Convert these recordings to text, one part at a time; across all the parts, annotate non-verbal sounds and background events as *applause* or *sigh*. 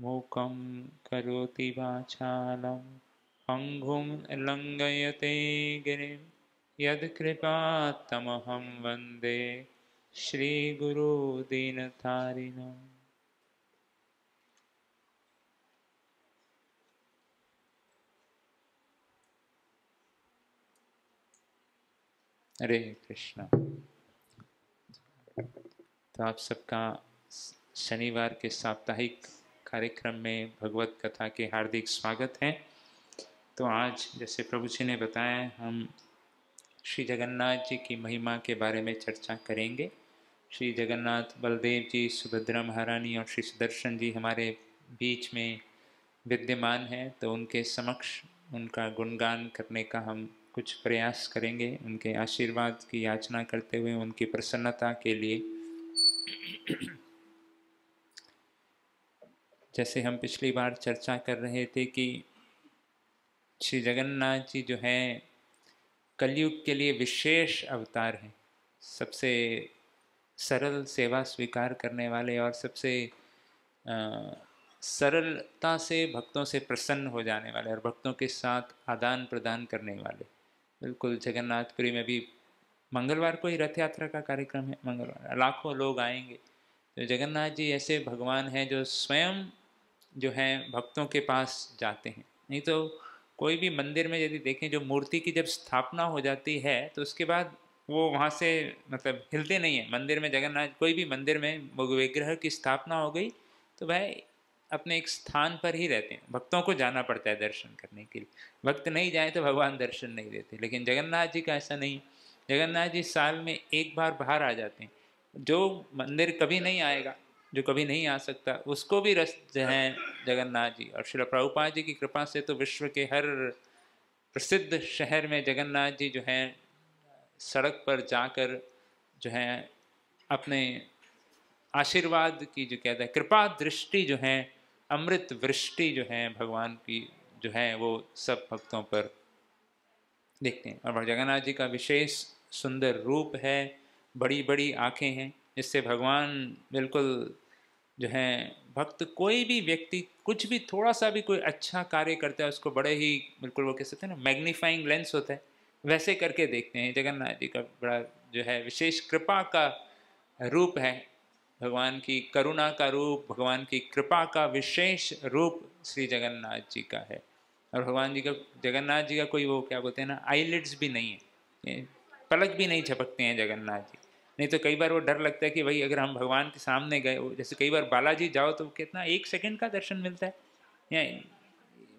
मूकं करोति वाचालं पङ्गुं लङ्घयते गिरिं यत्कृपात्तमहं वन्दे श्रीगुरुदीनतारिणम् हरे कृष्णा तो आप सबका शनिवार के साप्ताहिक कार्यक्रम में भगवत कथा के हार्दिक स्वागत है तो आज जैसे प्रभु जी ने बताया हम श्री जगन्नाथ जी की महिमा के बारे में चर्चा करेंगे श्री जगन्नाथ बलदेव जी सुभद्रा महारानी और श्री सुदर्शन जी हमारे बीच में विद्यमान हैं तो उनके समक्ष उनका गुणगान करने का हम कुछ प्रयास करेंगे उनके आशीर्वाद की याचना करते हुए उनकी प्रसन्नता के लिए जैसे हम पिछली बार चर्चा कर रहे थे कि श्री जगन्नाथ जी जो हैं कलयुग के लिए विशेष अवतार हैं सबसे सरल सेवा स्वीकार करने वाले और सबसे सरलता से भक्तों से प्रसन्न हो जाने वाले और भक्तों के साथ आदान प्रदान करने वाले बिल्कुल जगन्नाथपुरी में भी मंगलवार को ही रथ यात्रा का कार्यक्रम है मंगलवार लाखों लोग आएंगे तो जगन्नाथ जी ऐसे भगवान हैं जो स्वयं जो हैं भक्तों के पास जाते हैं नहीं तो कोई भी मंदिर में यदि देखें जो मूर्ति की जब स्थापना हो जाती है तो उसके बाद वो वहाँ से मतलब हिलते नहीं हैं मंदिर में जगन्नाथ कोई भी मंदिर में विग्रह की स्थापना हो गई तो वह अपने एक स्थान पर ही रहते हैं भक्तों को जाना पड़ता है दर्शन करने के लिए भक्त नहीं जाए तो भगवान दर्शन नहीं देते लेकिन जगन्नाथ जी का ऐसा नहीं जगन्नाथ जी साल में एक बार बाहर आ जाते हैं जो मंदिर कभी नहीं आएगा जो कभी नहीं आ सकता उसको भी रस हैं जगन्नाथ जी और श्री प्रभुपाद जी की कृपा से तो विश्व के हर प्रसिद्ध शहर में जगन्नाथ जी जो हैं सड़क पर जाकर जो हैं अपने आशीर्वाद की जो कहते हैं कृपा दृष्टि जो है अमृत वृष्टि जो है भगवान की जो है वो सब भक्तों पर देखते हैं और जगन्नाथ जी का विशेष सुंदर रूप है बड़ी बड़ी आँखें हैं जिससे भगवान बिल्कुल जो है भक्त कोई भी व्यक्ति कुछ भी थोड़ा सा भी कोई अच्छा कार्य करता है उसको बड़े ही बिल्कुल वो कह सकते हैं ना मैग्नीफाइंग लेंस होता है वैसे करके देखते हैं जगन्नाथ जी का बड़ा जो है विशेष कृपा का रूप है भगवान की करुणा का रूप भगवान की कृपा का विशेष रूप श्री जगन्नाथ जी का है और भगवान जी का जगन्नाथ जी का कोई वो क्या बोलते हैं ना आईलिड्स भी नहीं है पलक भी नहीं झपकते हैं जगन्नाथ जी नहीं तो कई बार वो डर लगता है कि भाई अगर हम भगवान के सामने गए जैसे कई बार बालाजी जाओ तो कितना एक सेकंड का दर्शन मिलता है या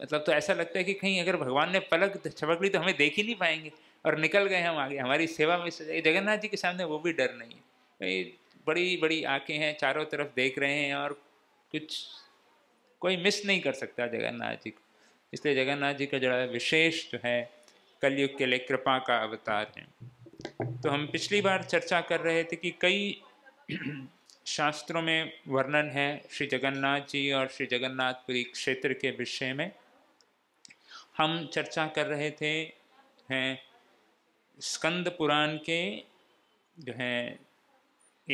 मतलब तो ऐसा लगता है कि कहीं अगर भगवान ने पलक छपक ली तो हमें देख ही नहीं पाएंगे और निकल गए हम आगे हमारी सेवा में जगन्नाथ जी के सामने वो भी डर नहीं है बड़ी बड़ी आँखें हैं चारों तरफ देख रहे हैं और कुछ कोई मिस नहीं कर सकता जगन्नाथ जी को इसलिए जगन्नाथ जी का जो है विशेष जो है कलयुग के लिए कृपा का अवतार है तो हम पिछली बार चर्चा कर रहे थे कि कई *clears throat* शास्त्रों में वर्णन है श्री जगन्नाथ जी और श्री जगन्नाथपुरी क्षेत्र के विषय में हम चर्चा कर रहे थे हैं स्कंद पुराण के जो है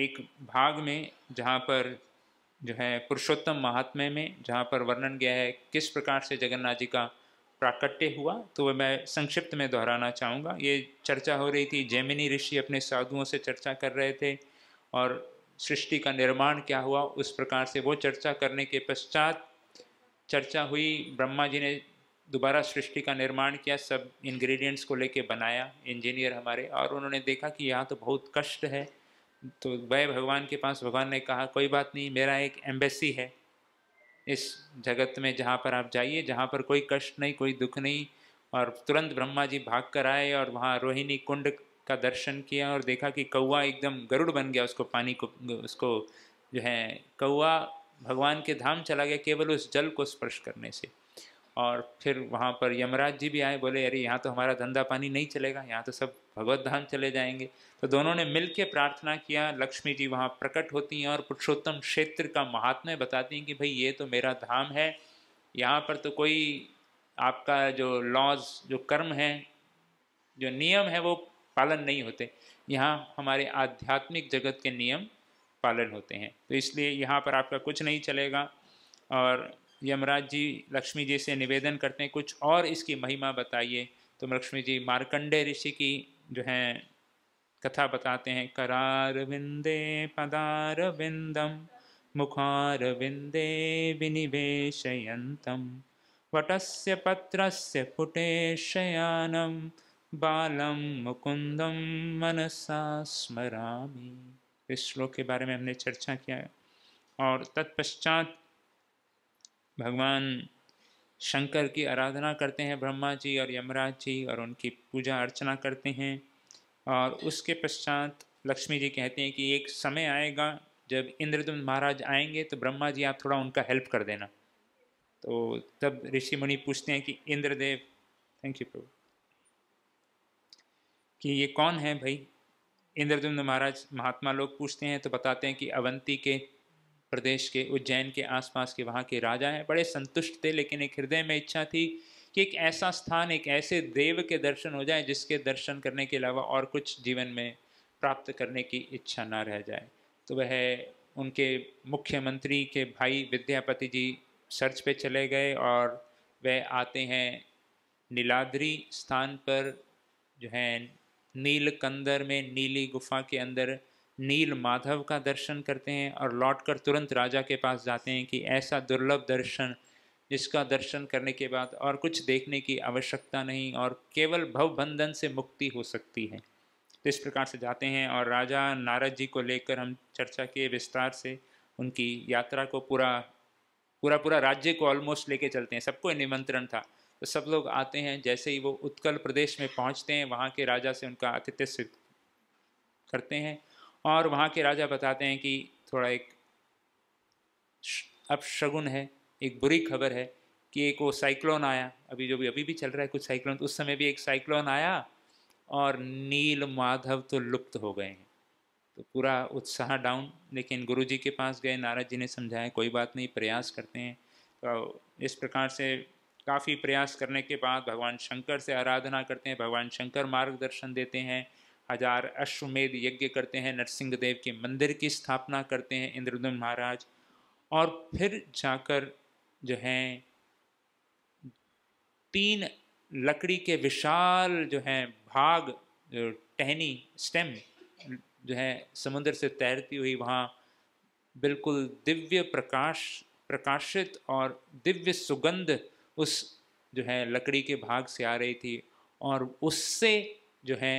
एक भाग में जहाँ पर जो है पुरुषोत्तम महात्म्य में जहाँ पर वर्णन गया है किस प्रकार से जगन्नाथ जी का प्राकट्य हुआ तो वह मैं संक्षिप्त में दोहराना चाहूँगा ये चर्चा हो रही थी जैमिनी ऋषि अपने साधुओं से चर्चा कर रहे थे और सृष्टि का निर्माण क्या हुआ उस प्रकार से वो चर्चा करने के पश्चात चर्चा हुई ब्रह्मा जी ने दोबारा सृष्टि का निर्माण किया सब इंग्रेडिएंट्स को लेके बनाया इंजीनियर हमारे और उन्होंने देखा कि यहाँ तो बहुत कष्ट है तो वह भगवान के पास भगवान ने कहा कोई बात नहीं मेरा एक एम्बेसी है इस जगत में जहाँ पर आप जाइए जहाँ पर कोई कष्ट नहीं कोई दुख नहीं और तुरंत ब्रह्मा जी भाग कर आए और वहाँ रोहिणी कुंड का दर्शन किया और देखा कि कौआ एकदम गरुड़ बन गया उसको पानी को उसको जो है कौआ भगवान के धाम चला गया केवल उस जल को स्पर्श करने से और फिर वहाँ पर यमराज जी भी आए बोले अरे यहाँ तो हमारा धंधा पानी नहीं चलेगा यहाँ तो सब भगवत धाम चले जाएंगे तो दोनों ने मिल के प्रार्थना किया लक्ष्मी जी वहाँ प्रकट होती हैं और पुरुषोत्तम क्षेत्र का महात्मा बताती हैं कि भाई ये तो मेरा धाम है यहाँ पर तो कोई आपका जो लॉज जो कर्म है जो नियम है वो पालन नहीं होते यहाँ हमारे आध्यात्मिक जगत के नियम पालन होते हैं तो इसलिए यहाँ पर आपका कुछ नहीं चलेगा और यमराज जी लक्ष्मी जी से निवेदन करते हैं कुछ और इसकी महिमा बताइए तो लक्ष्मी जी मार्कंडे ऋषि की जो है कथा बताते हैं करार विंदे पदार विंदम मुखार विंदे विनिवेशयंतम वटस्य पत्रस्य पुटे शयानम बालम मुकुंदम मनसा स्मरामी इस श्लोक के बारे में हमने चर्चा किया और तत्पश्चात भगवान शंकर की आराधना करते हैं ब्रह्मा जी और यमराज जी और उनकी पूजा अर्चना करते हैं और उसके पश्चात लक्ष्मी जी कहते हैं कि एक समय आएगा जब इंद्रदुम महाराज आएंगे तो ब्रह्मा जी आप थोड़ा उनका हेल्प कर देना तो तब ऋषि मुनि पूछते हैं कि इंद्रदेव थैंक यू प्रभु कि ये कौन है भाई इंद्रदुम्न महाराज महात्मा लोग पूछते हैं तो बताते हैं कि अवंती के प्रदेश के उज्जैन के आसपास के वहाँ के राजा हैं बड़े संतुष्ट थे लेकिन एक हृदय में इच्छा थी कि एक ऐसा स्थान एक ऐसे देव के दर्शन हो जाए जिसके दर्शन करने के अलावा और कुछ जीवन में प्राप्त करने की इच्छा ना रह जाए तो वह उनके मुख्यमंत्री के भाई विद्यापति जी सर्च पे चले गए और वह आते हैं नीलाद्री स्थान पर जो है नीलकंदर में नीली गुफा के अंदर नील माधव का दर्शन करते हैं और लौटकर तुरंत राजा के पास जाते हैं कि ऐसा दुर्लभ दर्शन जिसका दर्शन करने के बाद और कुछ देखने की आवश्यकता नहीं और केवल भवबंधन से मुक्ति हो सकती है तो इस प्रकार से जाते हैं और राजा नारद जी को लेकर हम चर्चा किए विस्तार से उनकी यात्रा को पूरा पूरा पूरा राज्य को ऑलमोस्ट लेके चलते हैं सबको निमंत्रण था तो सब लोग आते हैं जैसे ही वो उत्कल प्रदेश में पहुंचते हैं वहाँ के राजा से उनका आतिथ्य करते हैं और वहाँ के राजा बताते हैं कि थोड़ा एक अपशगुन है एक बुरी खबर है कि एक वो साइक्लोन आया अभी जो भी अभी भी चल रहा है कुछ साइक्लोन तो उस समय भी एक साइक्लोन आया और नील माधव तो लुप्त हो गए हैं तो पूरा उत्साह डाउन लेकिन गुरु जी के पास गए नारद जी ने समझाया कोई बात नहीं प्रयास करते हैं तो इस प्रकार से काफ़ी प्रयास करने के बाद भगवान शंकर से आराधना करते हैं भगवान शंकर मार्गदर्शन देते हैं हजार अश्वमेध यज्ञ करते हैं नरसिंह देव के मंदिर की स्थापना करते हैं इंद्रदन महाराज और फिर जाकर जो है तीन लकड़ी के विशाल जो है भाग जो टहनी स्टेम जो है समुद्र से तैरती हुई वहाँ बिल्कुल दिव्य प्रकाश प्रकाशित और दिव्य सुगंध उस जो है लकड़ी के भाग से आ रही थी और उससे जो है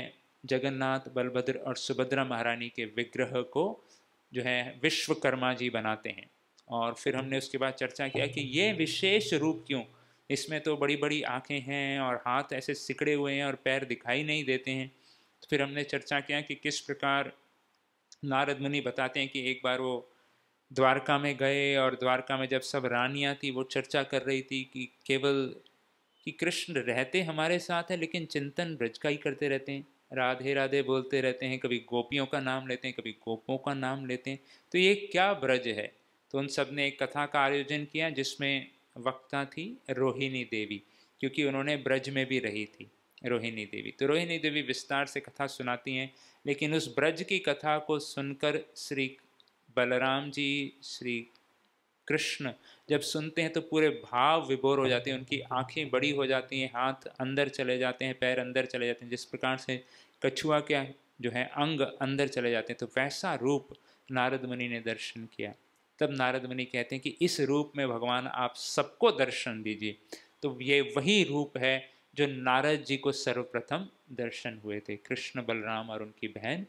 जगन्नाथ बलभद्र और सुभद्रा महारानी के विग्रह को जो है विश्वकर्मा जी बनाते हैं और फिर हमने उसके बाद चर्चा किया कि ये विशेष रूप क्यों इसमें तो बड़ी बड़ी आँखें हैं और हाथ ऐसे सिकड़े हुए हैं और पैर दिखाई नहीं देते हैं तो फिर हमने चर्चा किया कि किस प्रकार नारद मुनि बताते हैं कि एक बार वो द्वारका में गए और द्वारका में जब सब रानियाँ थी वो चर्चा कर रही थी कि केवल कि कृष्ण रहते हमारे साथ हैं लेकिन चिंतन ब्रज का ही करते रहते हैं राधे राधे बोलते रहते हैं कभी गोपियों का नाम लेते हैं कभी गोपों का नाम लेते हैं तो ये क्या ब्रज है तो उन सब ने एक कथा का आयोजन किया जिसमें वक्ता थी रोहिणी देवी क्योंकि उन्होंने ब्रज में भी रही थी रोहिणी देवी तो रोहिणी देवी विस्तार से कथा सुनाती हैं लेकिन उस ब्रज की कथा को सुनकर श्री बलराम जी श्री कृष्ण जब सुनते हैं तो पूरे भाव विभोर हो जाते हैं उनकी आंखें बड़ी हो जाती हैं हाथ अंदर चले जाते हैं पैर अंदर चले जाते हैं जिस प्रकार से कछुआ के जो है अंग अंदर चले जाते हैं तो वैसा रूप नारद मुनि ने दर्शन किया तब नारद मुनि कहते हैं कि इस रूप में भगवान आप सबको दर्शन दीजिए तो ये वही रूप है जो नारद जी को सर्वप्रथम दर्शन हुए थे कृष्ण बलराम और उनकी बहन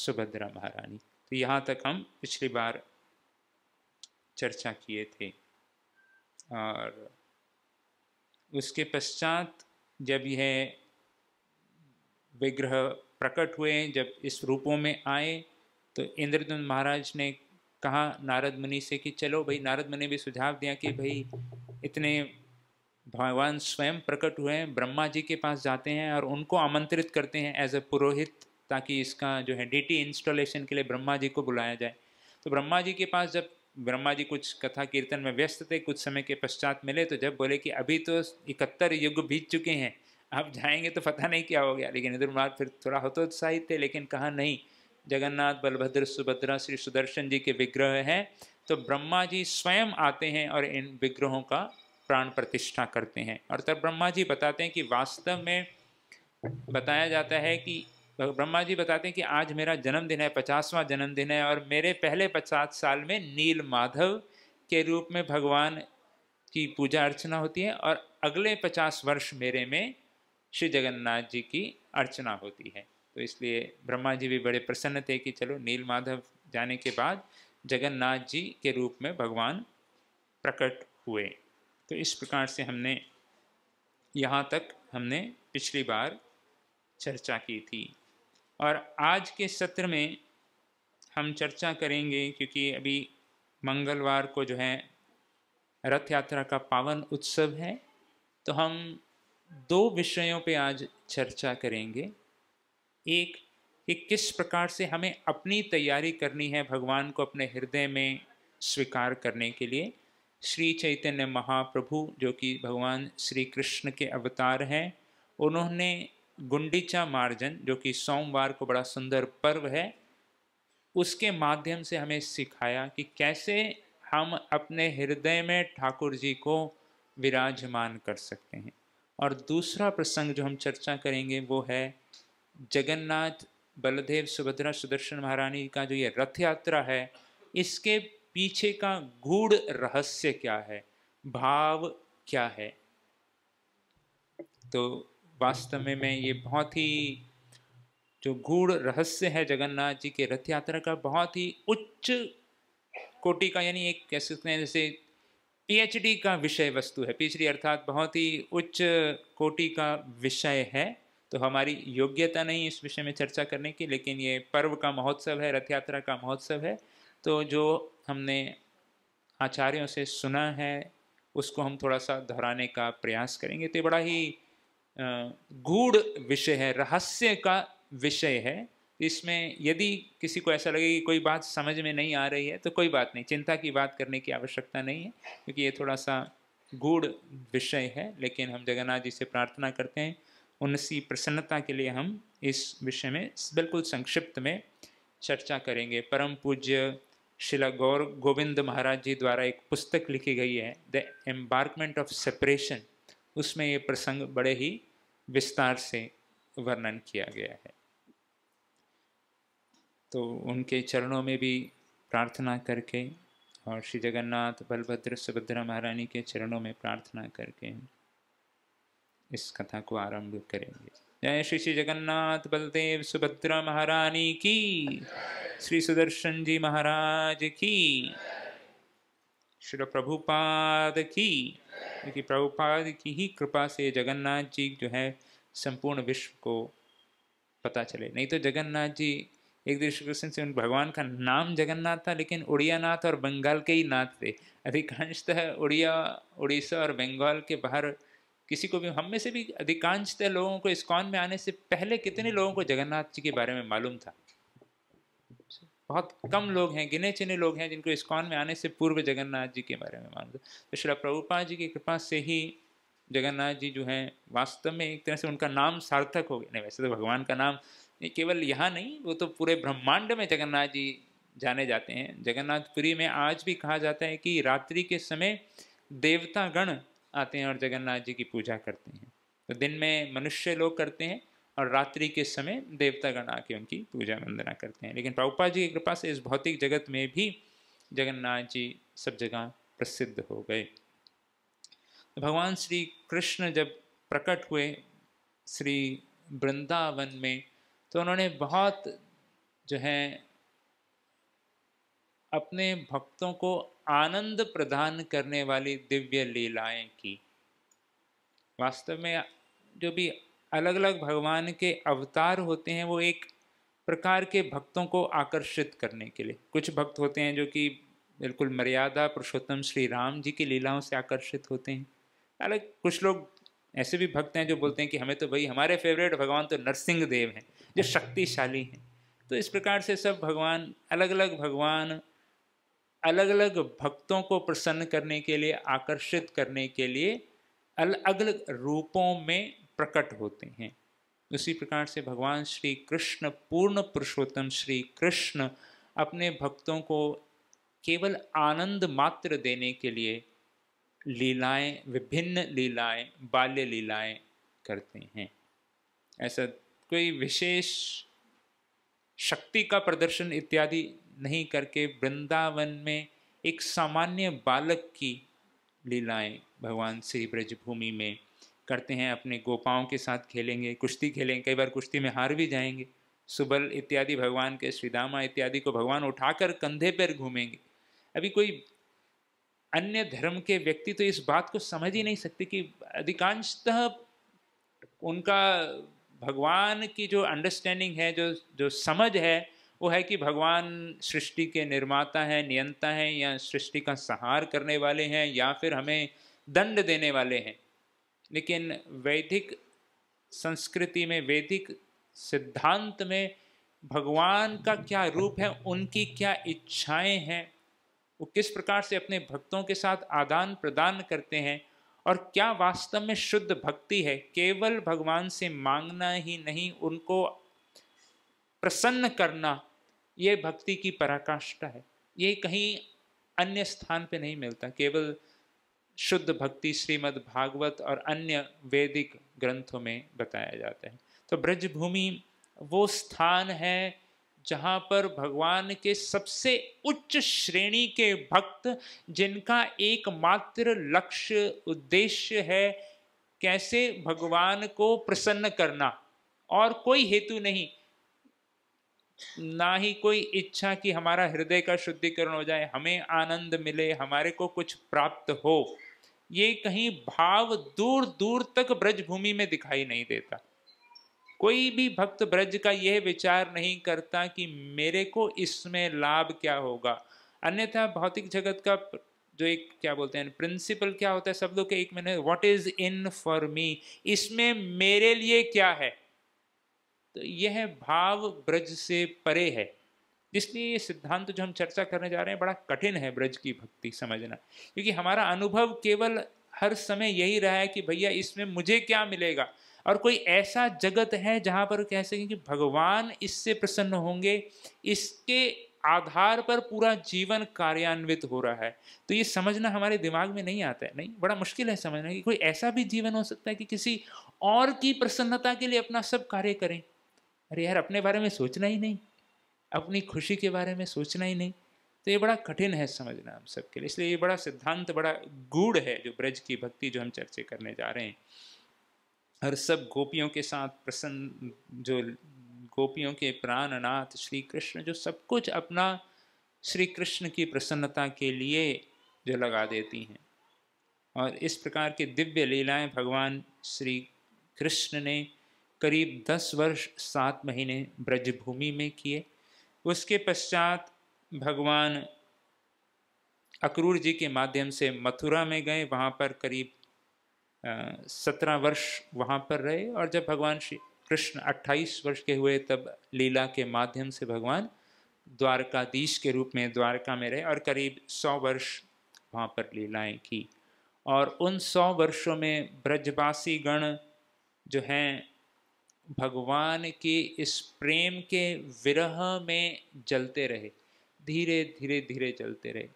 सुभद्रा महारानी तो यहाँ तक हम पिछली बार चर्चा किए थे और उसके पश्चात जब यह विग्रह प्रकट हुए जब इस रूपों में आए तो इंद्रदन महाराज ने कहा नारद मुनि से कि चलो भाई नारद मुनि भी सुझाव दिया कि भाई इतने भगवान स्वयं प्रकट हुए हैं ब्रह्मा जी के पास जाते हैं और उनको आमंत्रित करते हैं एज अ पुरोहित ताकि इसका जो है डीटी इंस्टॉलेशन के लिए ब्रह्मा जी को बुलाया जाए तो ब्रह्मा जी के पास जब ब्रह्मा जी कुछ कथा कीर्तन में व्यस्त थे कुछ समय के पश्चात मिले तो जब बोले कि अभी तो इकहत्तर युग बीत चुके हैं आप जाएंगे तो पता नहीं क्या हो गया लेकिन इधर महाराज फिर थोड़ा हतोत्साहित थे लेकिन कहा नहीं जगन्नाथ बलभद्र सुभद्रा श्री सुदर्शन जी के विग्रह हैं तो ब्रह्मा जी स्वयं आते हैं और इन विग्रहों का प्राण प्रतिष्ठा करते हैं और तब ब्रह्मा जी बताते हैं कि वास्तव में बताया जाता है कि ब्रह्मा जी बताते हैं कि आज मेरा जन्मदिन है पचासवां जन्मदिन है और मेरे पहले पचास साल में नील माधव के रूप में भगवान की पूजा अर्चना होती है और अगले पचास वर्ष मेरे में श्री जगन्नाथ जी की अर्चना होती है तो इसलिए ब्रह्मा जी भी बड़े प्रसन्न थे कि चलो नील माधव जाने के बाद जगन्नाथ जी के रूप में भगवान प्रकट हुए तो इस प्रकार से हमने यहाँ तक हमने पिछली बार चर्चा की थी और आज के सत्र में हम चर्चा करेंगे क्योंकि अभी मंगलवार को जो है रथ यात्रा का पावन उत्सव है तो हम दो विषयों पे आज चर्चा करेंगे एक कि किस प्रकार से हमें अपनी तैयारी करनी है भगवान को अपने हृदय में स्वीकार करने के लिए श्री चैतन्य महाप्रभु जो कि भगवान श्री कृष्ण के अवतार हैं उन्होंने गुंडीचा मार्जन जो कि सोमवार को बड़ा सुंदर पर्व है उसके माध्यम से हमें सिखाया कि कैसे हम अपने हृदय में ठाकुर जी को विराजमान कर सकते हैं और दूसरा प्रसंग जो हम चर्चा करेंगे वो है जगन्नाथ बलदेव सुभद्रा सुदर्शन महारानी का जो ये रथ यात्रा है इसके पीछे का गूढ़ रहस्य क्या है भाव क्या है तो वास्तव में मैं ये बहुत ही जो गूढ़ रहस्य है जगन्नाथ जी के रथ यात्रा का बहुत ही उच्च कोटि का यानी एक कह सकते हैं जैसे पीएचडी का विषय वस्तु है पीएचडी अर्थात बहुत ही उच्च कोटि का विषय है तो हमारी योग्यता नहीं इस विषय में चर्चा करने की लेकिन ये पर्व का महोत्सव है रथ यात्रा का महोत्सव है तो जो हमने आचार्यों से सुना है उसको हम थोड़ा सा दोहराने का प्रयास करेंगे तो बड़ा ही गूढ़ विषय है रहस्य का विषय है इसमें यदि किसी को ऐसा लगे कि कोई बात समझ में नहीं आ रही है तो कोई बात नहीं चिंता की बात करने की आवश्यकता नहीं है क्योंकि ये थोड़ा सा गूढ़ विषय है लेकिन हम जगन्नाथ जी से प्रार्थना करते हैं उनसी प्रसन्नता के लिए हम इस विषय में बिल्कुल संक्षिप्त में चर्चा करेंगे परम पूज्य शिला गौर गोविंद महाराज जी द्वारा एक पुस्तक लिखी गई है द एम्बार्कमेंट ऑफ सेपरेशन उसमें ये प्रसंग बड़े ही विस्तार से वर्णन किया गया है तो उनके चरणों में भी प्रार्थना करके और श्री जगन्नाथ बलभद्र सुभद्रा महारानी के चरणों में प्रार्थना करके इस कथा को आरंभ करेंगे जय श्री श्री जगन्नाथ बलदेव सुभद्रा महारानी की श्री सुदर्शन जी महाराज की श्री प्रभुपाद की क्योंकि प्रभुपाद की ही कृपा से जगन्नाथ जी जो है संपूर्ण विश्व को पता चले नहीं तो जगन्नाथ जी एक दिन श्री कृष्ण से उन भगवान का नाम जगन्नाथ था लेकिन उड़िया नाथ और बंगाल के ही नाथ थे अधिकांशतः उड़िया उड़ीसा और बंगाल के बाहर किसी को भी हम में से भी अधिकांशतः लोगों को इस्कॉन में आने से पहले कितने लोगों को जगन्नाथ जी के बारे में मालूम था बहुत कम लोग हैं गिने चिने लोग हैं जिनको इस्कॉन में आने से पूर्व जगन्नाथ जी के बारे में मानते तो श्री प्रभुपा जी की कृपा से ही जगन्नाथ जी जो हैं वास्तव में एक तरह से उनका नाम सार्थक हो गया नहीं वैसे तो भगवान का नाम केवल यहाँ नहीं वो तो पूरे ब्रह्मांड में जगन्नाथ जी जाने जाते हैं जगन्नाथपुरी में आज भी कहा जाता है कि रात्रि के समय देवतागण आते हैं और जगन्नाथ जी की पूजा करते हैं तो दिन में मनुष्य लोग करते हैं और रात्रि के समय देवतागण आके उनकी पूजा वंदना करते हैं लेकिन प्रभुपा जी की कृपा से इस भौतिक जगत में भी जगन्नाथ जी सब जगह प्रसिद्ध हो गए भगवान श्री कृष्ण जब प्रकट हुए श्री वृंदावन में तो उन्होंने बहुत जो है अपने भक्तों को आनंद प्रदान करने वाली दिव्य लीलाएं की वास्तव में जो भी अलग अलग भगवान के अवतार होते हैं वो एक प्रकार के भक्तों को आकर्षित करने के लिए कुछ भक्त होते हैं जो कि बिल्कुल मर्यादा पुरुषोत्तम श्री राम जी की लीलाओं से आकर्षित होते हैं अलग कुछ लोग ऐसे भी भक्त हैं जो बोलते हैं कि हमें तो भाई हमारे फेवरेट भगवान तो नरसिंह देव हैं जो शक्तिशाली हैं तो इस प्रकार से सब भगवान अलग अलग भगवान अलग अलग भक्तों को प्रसन्न करने के लिए आकर्षित करने के लिए अलग अलग रूपों में प्रकट होते हैं उसी प्रकार से भगवान श्री कृष्ण पूर्ण पुरुषोत्तम श्री कृष्ण अपने भक्तों को केवल आनंद मात्र देने के लिए लीलाएं विभिन्न लीलाएं बाल्य लीलाएं करते हैं ऐसा कोई विशेष शक्ति का प्रदर्शन इत्यादि नहीं करके वृंदावन में एक सामान्य बालक की लीलाएं भगवान श्री ब्रजभूमि में करते हैं अपने गोपाओं के साथ खेलेंगे कुश्ती खेलेंगे कई बार कुश्ती में हार भी जाएंगे सुबल इत्यादि भगवान के श्रीदामा इत्यादि को भगवान उठाकर कंधे पर घूमेंगे अभी कोई अन्य धर्म के व्यक्ति तो इस बात को समझ ही नहीं सकते कि अधिकांशतः उनका भगवान की जो अंडरस्टैंडिंग है जो जो समझ है वो है कि भगवान सृष्टि के निर्माता हैं नियंता हैं या सृष्टि का सहार करने वाले हैं या फिर हमें दंड देने वाले हैं लेकिन वैदिक संस्कृति में वैदिक सिद्धांत में भगवान का क्या रूप है उनकी क्या इच्छाएं हैं वो किस प्रकार से अपने भक्तों के साथ आदान प्रदान करते हैं और क्या वास्तव में शुद्ध भक्ति है केवल भगवान से मांगना ही नहीं उनको प्रसन्न करना ये भक्ति की पराकाष्ठा है ये कहीं अन्य स्थान पे नहीं मिलता केवल शुद्ध भक्ति श्रीमद् भागवत और अन्य वैदिक ग्रंथों में बताया जाता है तो ब्रजभूमि वो स्थान है जहाँ पर भगवान के सबसे उच्च श्रेणी के भक्त जिनका एकमात्र लक्ष्य उद्देश्य है कैसे भगवान को प्रसन्न करना और कोई हेतु नहीं ना ही कोई इच्छा कि हमारा हृदय का शुद्धिकरण हो जाए हमें आनंद मिले हमारे को कुछ प्राप्त हो ये कहीं भाव दूर दूर तक ब्रज भूमि में दिखाई नहीं देता कोई भी भक्त ब्रज का यह विचार नहीं करता कि मेरे को इसमें लाभ क्या होगा अन्यथा भौतिक जगत का जो एक क्या बोलते हैं प्रिंसिपल क्या होता है सब लोग के एक मैंने what is in for me इसमें मेरे लिए क्या है तो यह भाव ब्रज से परे है इसलिए ये सिद्धांत जो हम चर्चा करने जा रहे हैं बड़ा कठिन है ब्रज की भक्ति समझना क्योंकि हमारा अनुभव केवल हर समय यही रहा है कि भैया इसमें मुझे क्या मिलेगा और कोई ऐसा जगत है जहाँ पर कह सकें कि भगवान इससे प्रसन्न होंगे इसके आधार पर पूरा जीवन कार्यान्वित हो रहा है तो ये समझना हमारे दिमाग में नहीं आता है नहीं बड़ा मुश्किल है समझना कि कोई ऐसा भी जीवन हो सकता है कि किसी और की प्रसन्नता के लिए अपना सब कार्य करें अरे यार अपने बारे में सोचना ही नहीं अपनी खुशी के बारे में सोचना ही नहीं तो ये बड़ा कठिन है समझना हम सबके लिए इसलिए ये बड़ा सिद्धांत बड़ा गूढ़ है जो ब्रज की भक्ति जो हम चर्चे करने जा रहे हैं हर सब गोपियों के साथ प्रसन्न जो गोपियों के प्राणनाथ श्री कृष्ण जो सब कुछ अपना श्री कृष्ण की प्रसन्नता के लिए जो लगा देती हैं और इस प्रकार के दिव्य लीलाएं भगवान श्री कृष्ण ने करीब दस वर्ष सात महीने ब्रजभूमि में किए उसके पश्चात भगवान अक्रूर जी के माध्यम से मथुरा में गए वहाँ पर करीब सत्रह वर्ष वहाँ पर रहे और जब भगवान श्री कृष्ण अट्ठाईस वर्ष के हुए तब लीला के माध्यम से भगवान द्वारकाधीश के रूप में द्वारका में रहे और करीब सौ वर्ष वहाँ पर लीलाएं की और उन सौ वर्षों में ब्रजवासी गण जो हैं भगवान के इस प्रेम के विरह में जलते रहे धीरे धीरे धीरे जलते रहे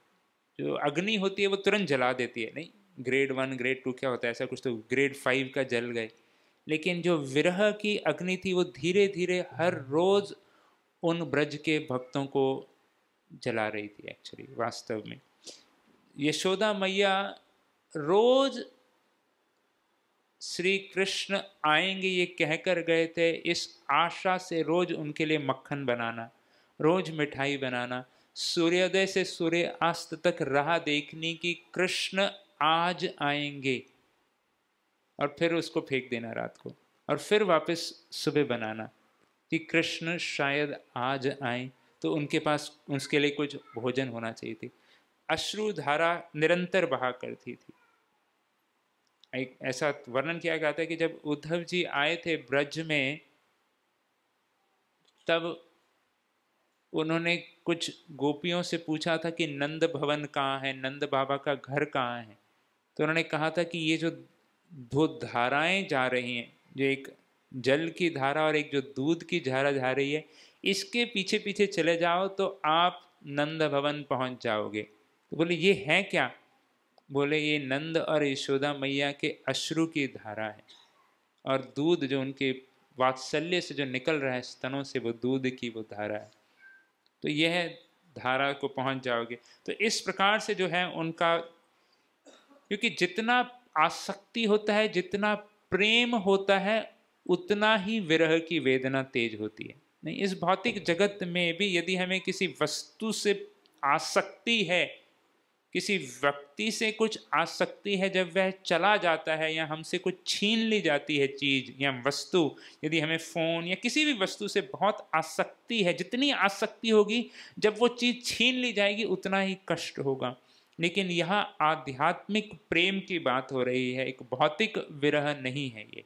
जो अग्नि होती है वो तुरंत जला देती है नहीं ग्रेड वन ग्रेड टू क्या होता है ऐसा कुछ तो ग्रेड फाइव का जल गए लेकिन जो विरह की अग्नि थी वो धीरे धीरे हर रोज़ उन ब्रज के भक्तों को जला रही थी एक्चुअली वास्तव में यशोदा मैया रोज़ श्री कृष्ण आएंगे ये कहकर गए थे इस आशा से रोज उनके लिए मक्खन बनाना रोज मिठाई बनाना सूर्योदय से सूर्य अस्त तक राह देखने की कृष्ण आज आएंगे और फिर उसको फेंक देना रात को और फिर वापस सुबह बनाना कि कृष्ण शायद आज आए तो उनके पास उसके लिए कुछ भोजन होना चाहिए थी अश्रुधारा निरंतर बहा करती थी एक ऐसा वर्णन किया गया था कि जब उद्धव जी आए थे ब्रज में तब उन्होंने कुछ गोपियों से पूछा था कि नंद भवन कहाँ है नंद बाबा का घर कहाँ है तो उन्होंने कहा था कि ये जो दो धाराएं जा रही हैं जो एक जल की धारा और एक जो दूध की धारा जा रही है इसके पीछे पीछे चले जाओ तो आप नंद भवन पहुंच जाओगे तो बोले ये है क्या बोले ये नंद और यशोदा मैया के अश्रु की धारा है और दूध जो उनके वात्सल्य से जो निकल रहा है स्तनों से वो दूध की वो धारा है तो यह धारा को पहुंच जाओगे तो इस प्रकार से जो है उनका क्योंकि जितना आसक्ति होता है जितना प्रेम होता है उतना ही विरह की वेदना तेज होती है नहीं इस भौतिक जगत में भी यदि हमें किसी वस्तु से आसक्ति है किसी व्यक्ति से कुछ आ सकती है जब वह चला जाता है या हमसे कुछ छीन ली जाती है चीज़ या वस्तु यदि हमें फ़ोन या किसी भी वस्तु से बहुत आसक्ति है जितनी आसक्ति होगी जब वो चीज़ छीन ली जाएगी उतना ही कष्ट होगा लेकिन यह आध्यात्मिक प्रेम की बात हो रही है एक भौतिक विरह नहीं है ये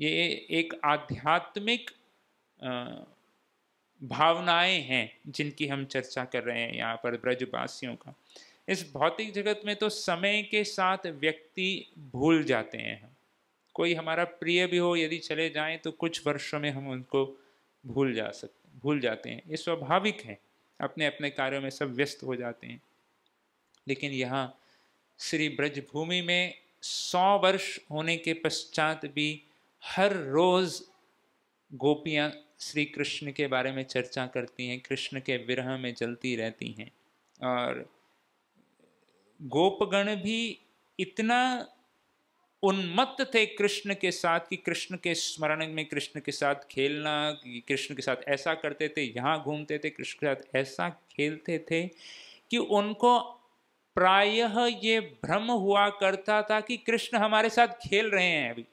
ये एक आध्यात्मिक भावनाएं हैं जिनकी हम चर्चा कर रहे हैं यहाँ पर ब्रजवासियों का इस भौतिक जगत में तो समय के साथ व्यक्ति भूल जाते हैं कोई हमारा प्रिय भी हो यदि चले जाएं तो कुछ वर्षों में हम उनको भूल जा सकते भूल जाते हैं ये स्वाभाविक है अपने अपने कार्यों में सब व्यस्त हो जाते हैं लेकिन यहाँ श्री ब्रजभूमि में सौ वर्ष होने के पश्चात भी हर रोज़ गोपियाँ श्री कृष्ण के बारे में चर्चा करती हैं कृष्ण के विरह में जलती रहती हैं और गोपगण भी इतना उन्मत्त थे कृष्ण के साथ कि कृष्ण के स्मरण में कृष्ण के साथ खेलना कृष्ण के साथ ऐसा करते थे यहाँ घूमते थे कृष्ण के साथ ऐसा खेलते थे कि उनको प्रायः ये भ्रम हुआ करता था कि कृष्ण हमारे साथ खेल रहे हैं अभी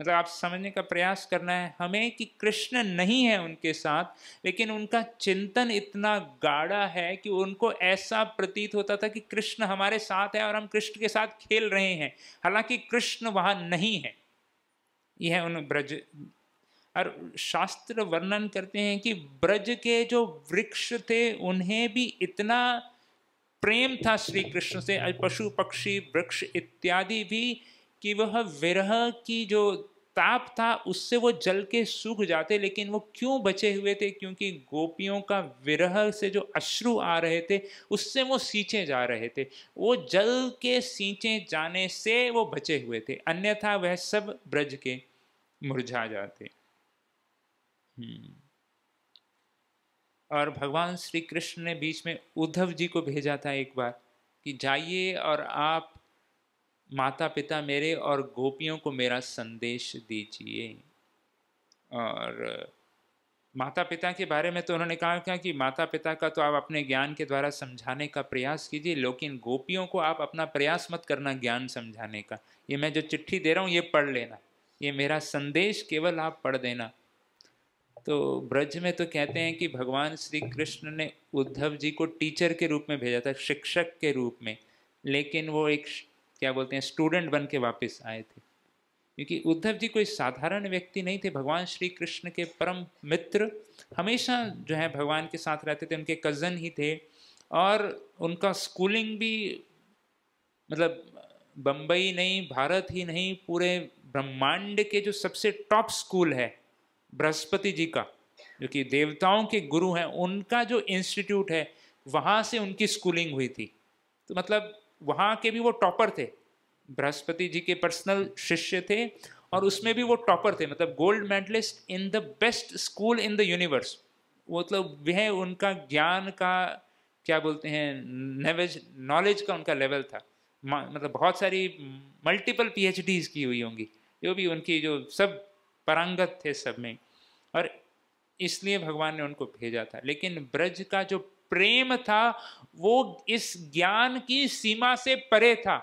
मतलब आप समझने का प्रयास करना है हमें कि कृष्ण नहीं है उनके साथ लेकिन उनका चिंतन इतना गाढ़ा है कि उनको ऐसा प्रतीत होता था कि कृष्ण हमारे साथ है और हम कृष्ण के साथ खेल रहे हैं हालांकि कृष्ण वहाँ नहीं है यह उन ब्रज और शास्त्र वर्णन करते हैं कि ब्रज के जो वृक्ष थे उन्हें भी इतना प्रेम था श्री कृष्ण से पशु पक्षी वृक्ष इत्यादि भी कि वह विरह की जो ताप था उससे वो जल के सूख जाते लेकिन वो क्यों बचे हुए थे क्योंकि गोपियों का विरह से जो अश्रु आ रहे थे उससे वो सींचे जा रहे थे वो जल के सींचे जाने से वो बचे हुए थे अन्यथा वह सब ब्रज के मुरझा जाते हम्म। और भगवान श्री कृष्ण ने बीच में उद्धव जी को भेजा था एक बार कि जाइए और आप माता पिता मेरे और गोपियों को मेरा संदेश दीजिए और माता पिता के बारे में तो उन्होंने कहा क्या कि माता पिता का तो आप अपने ज्ञान के द्वारा समझाने का प्रयास कीजिए लेकिन गोपियों को आप अपना प्रयास मत करना ज्ञान समझाने का ये मैं जो चिट्ठी दे रहा हूँ ये पढ़ लेना ये मेरा संदेश केवल आप पढ़ देना तो ब्रज में तो कहते हैं कि भगवान श्री कृष्ण ने उद्धव जी को टीचर के रूप में भेजा था शिक्षक के रूप में लेकिन वो एक क्या बोलते हैं स्टूडेंट बन के वापिस आए थे क्योंकि उद्धव जी कोई साधारण व्यक्ति नहीं थे भगवान श्री कृष्ण के परम मित्र हमेशा जो है भगवान के साथ रहते थे उनके कज़न ही थे और उनका स्कूलिंग भी मतलब बम्बई नहीं भारत ही नहीं पूरे ब्रह्मांड के जो सबसे टॉप स्कूल है बृहस्पति जी का जो कि देवताओं के गुरु हैं उनका जो इंस्टीट्यूट है वहाँ से उनकी स्कूलिंग हुई थी तो मतलब वहाँ के भी वो टॉपर थे बृहस्पति जी के पर्सनल शिष्य थे और उसमें भी वो टॉपर थे मतलब gold medalist in the best school in the universe मतलब वह उनका ज्ञान का क्या बोलते हैं नॉलेज नॉलेज का उनका लेवल था मतलब बहुत सारी मल्टीपल पीएचडीज की हुई होंगी जो भी उनकी जो सब परंगत थे सब में और इसलिए भगवान ने उनको भेजा था लेकिन ब्रज का जो प्रेम था वो इस ज्ञान की सीमा से परे था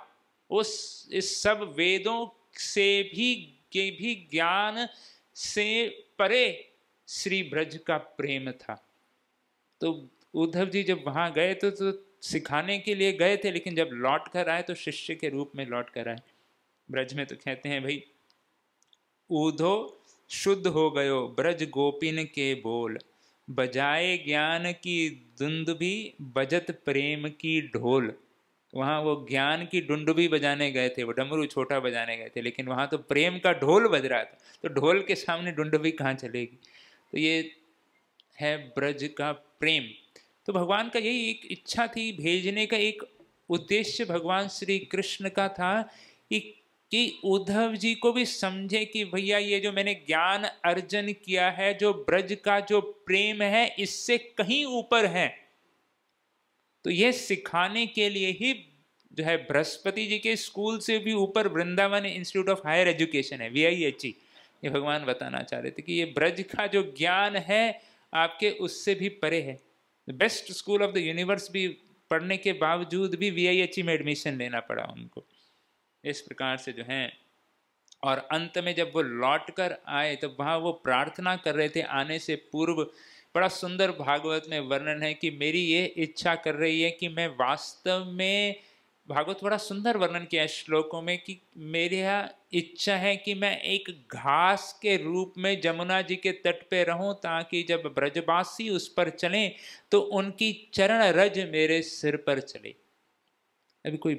उस इस सब वेदों से भी के भी ज्ञान से परे श्री ब्रज का प्रेम था तो उद्धव जी जब वहां गए तो, तो सिखाने के लिए गए थे लेकिन जब लौट कर आए तो शिष्य के रूप में लौट कर आए ब्रज में तो कहते हैं भाई उधो शुद्ध हो गयो ब्रज गोपिन के बोल बजाए ज्ञान की धुंद भी बजत प्रेम की ढोल वहाँ वो ज्ञान की डुंड भी बजाने गए थे वो डमरू छोटा बजाने गए थे लेकिन वहाँ तो प्रेम का ढोल बज रहा था तो ढोल के सामने डुंड भी कहाँ चलेगी तो ये है ब्रज का प्रेम तो भगवान का यही एक इच्छा थी भेजने का एक उद्देश्य भगवान श्री कृष्ण का था कि कि उद्धव जी को भी समझे कि भैया ये जो मैंने ज्ञान अर्जन किया है जो ब्रज का जो प्रेम है इससे कहीं ऊपर है तो यह सिखाने के लिए ही जो है बृहस्पति जी के स्कूल से भी ऊपर Vrindavan institute of higher education है वी e। ये भगवान बताना चाह रहे थे कि ये ब्रज का जो ज्ञान है आपके उससे भी परे है best school of the universe भी पढ़ने के बावजूद भी वी e में एडमिशन लेना पड़ा उनको इस प्रकार से जो है और अंत में जब वो लौट कर आए तो वहाँ वो प्रार्थना कर रहे थे आने से पूर्व बड़ा सुंदर भागवत में वर्णन है कि मेरी ये इच्छा कर रही है कि मैं वास्तव में भागवत बड़ा सुंदर वर्णन किया है श्लोकों में कि मेरी इच्छा है कि मैं एक घास के रूप में जमुना जी के तट पे रहूं ताकि जब ब्रजवासी उस पर चलें तो उनकी चरण रज मेरे सिर पर चले अभी कोई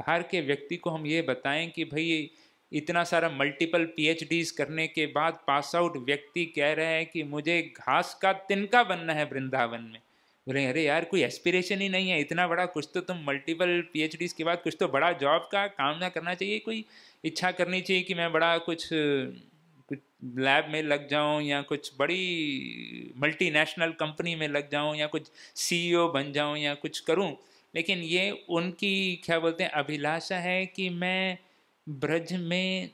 बाहर के व्यक्ति को हम ये बताएं कि भाई इतना सारा मल्टीपल पीएचडीज करने के बाद पास आउट व्यक्ति कह रहे हैं कि मुझे घास का तिनका बनना है वृंदावन में बोले अरे यार कोई एस्पिरेशन ही नहीं है इतना बड़ा कुछ तो तुम मल्टीपल पीएचडीज के बाद कुछ तो बड़ा जॉब का काम ना करना चाहिए कोई इच्छा करनी चाहिए कि मैं बड़ा कुछ कुछ लैब में लग जाऊं या कुछ बड़ी मल्टीनेशनल कंपनी में लग जाऊं या कुछ सीईओ e बन जाऊं या कुछ करूं लेकिन ये उनकी क्या बोलते हैं अभिलाषा है कि मैं ब्रज में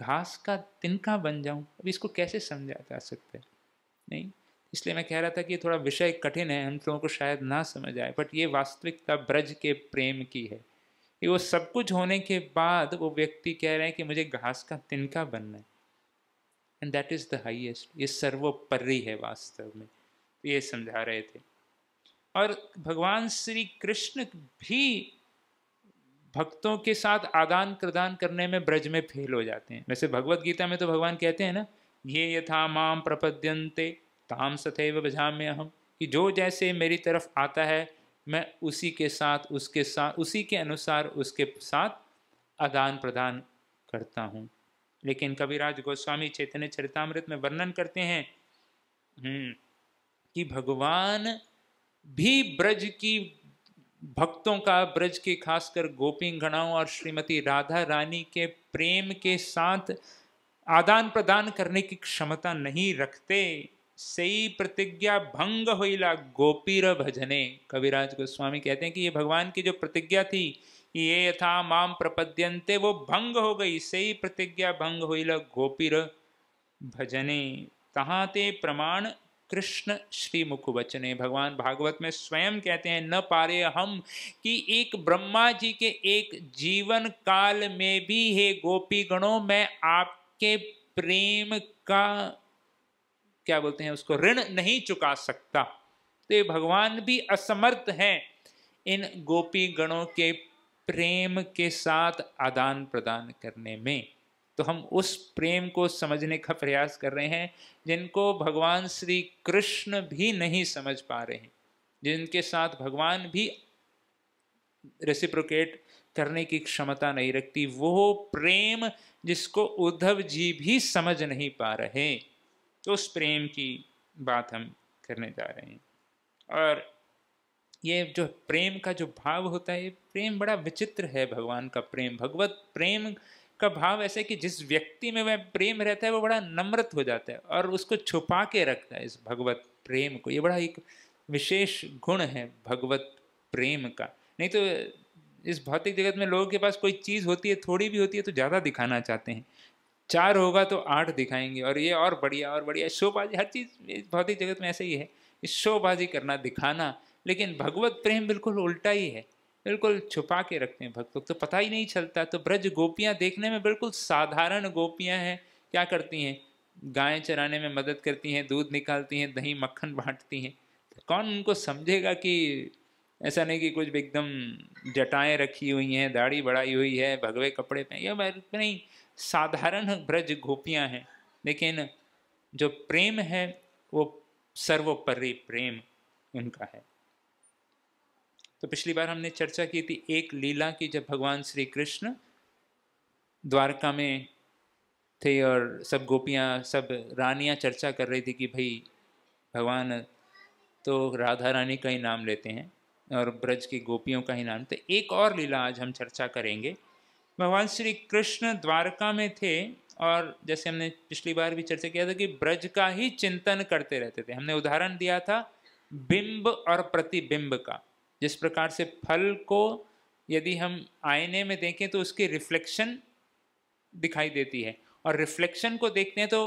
घास का तिनका बन जाऊं अब इसको कैसे समझा जा सकता है नहीं इसलिए मैं कह रहा था कि थोड़ा विषय कठिन है हम लोगों को शायद ना समझ आए बट ये वास्तविकता ब्रज के प्रेम की है कि वो सब कुछ होने के बाद वो व्यक्ति कह रहे हैं कि मुझे घास का तिनका बनना है and that is the highest ये सर्वोपरि है वास्तव में ये समझा रहे थे और भगवान श्री कृष्ण भी भक्तों के साथ आदान प्रदान करने में ब्रज में फेल हो जाते हैं वैसे भगवत गीता में तो भगवान कहते हैं ना ये यथा माम प्रपद्यंते ताम सथैव बजाम्य अहम कि जो जैसे मेरी तरफ आता है मैं उसी के साथ उसके साथ उसी के अनुसार उसके साथ आदान प्रदान करता हूँ लेकिन कविराज गोस्वामी चैतन्य चरितमृत में वर्णन करते हैं हम्म, कि भगवान भी ब्रज की भक्तों का ब्रज के खासकर गोपी गणाओं और श्रीमती राधा रानी के प्रेम के साथ आदान प्रदान करने की क्षमता नहीं रखते सही प्रतिज्ञा भंग होइला गोपीर भजने कविराज गोस्वामी कहते हैं कि ये भगवान की जो प्रतिज्ञा थी ये यथा माम प्रपद्यंते वो भंग हो गई सही प्रतिज्ञा भंग होइला गोपीर भजने तहाँ ते प्रमाण कृष्ण श्री मुख वचने भगवान भागवत में स्वयं कहते हैं न पारे हम कि एक ब्रह्मा जी के एक जीवन काल में भी हे गोपी गणों मैं आपके प्रेम का क्या बोलते हैं उसको ऋण नहीं चुका सकता तो ये भगवान भी असमर्थ हैं इन गोपी गणों के प्रेम के साथ आदान प्रदान करने में तो हम उस प्रेम को समझने का प्रयास कर रहे हैं जिनको भगवान श्री कृष्ण भी नहीं समझ पा रहे हैं जिनके साथ भगवान भी रेसिप्रोकेट करने की क्षमता नहीं रखती वो प्रेम जिसको उद्धव जी भी समझ नहीं पा रहे तो उस प्रेम की बात हम करने जा रहे हैं और ये जो प्रेम का जो भाव होता है ये प्रेम बड़ा विचित्र है भगवान का प्रेम भगवत प्रेम का भाव ऐसा है कि जिस व्यक्ति में वह प्रेम रहता है वो बड़ा नम्रत हो जाता है और उसको छुपा के रखता है इस भगवत प्रेम को ये बड़ा एक विशेष गुण है भगवत प्रेम का नहीं तो इस भौतिक जगत में लोगों के पास कोई चीज़ होती है थोड़ी भी होती है तो ज़्यादा दिखाना चाहते हैं चार होगा तो आठ दिखाएंगे और ये और बढ़िया और बढ़िया शोबाजी हर चीज़ इस भौतिक जगत में ऐसे ही है शोबाजी करना दिखाना लेकिन भगवत प्रेम बिल्कुल उल्टा ही है बिल्कुल छुपा के रखते हैं भक्तों तो पता ही नहीं चलता तो ब्रज गोपियाँ देखने में बिल्कुल साधारण गोपियाँ हैं क्या करती हैं गायें चराने में मदद करती हैं दूध निकालती हैं दही मक्खन बांटती हैं तो कौन उनको समझेगा कि ऐसा नहीं कि कुछ एकदम जटाएँ रखी हुई हैं दाढ़ी बढ़ाई हुई है भगवे कपड़े पहन ये नहीं साधारण ब्रज गोपियाँ हैं लेकिन जो प्रेम है वो सर्वोपरि प्रेम उनका है तो पिछली बार हमने चर्चा की थी एक लीला की जब भगवान श्री कृष्ण द्वारका में थे और सब गोपियाँ सब रानियाँ चर्चा कर रही थी कि भाई भगवान तो राधा रानी का ही नाम लेते हैं और ब्रज की गोपियों का ही नाम तो एक और लीला आज हम चर्चा करेंगे भगवान श्री कृष्ण द्वारका में थे और जैसे हमने पिछली बार भी चर्चा किया था कि ब्रज का ही चिंतन करते रहते थे हमने उदाहरण दिया था बिंब और प्रतिबिंब का जिस प्रकार से फल को यदि हम आईने में देखें तो उसकी रिफ्लेक्शन दिखाई देती है और रिफ्लेक्शन को देखते हैं तो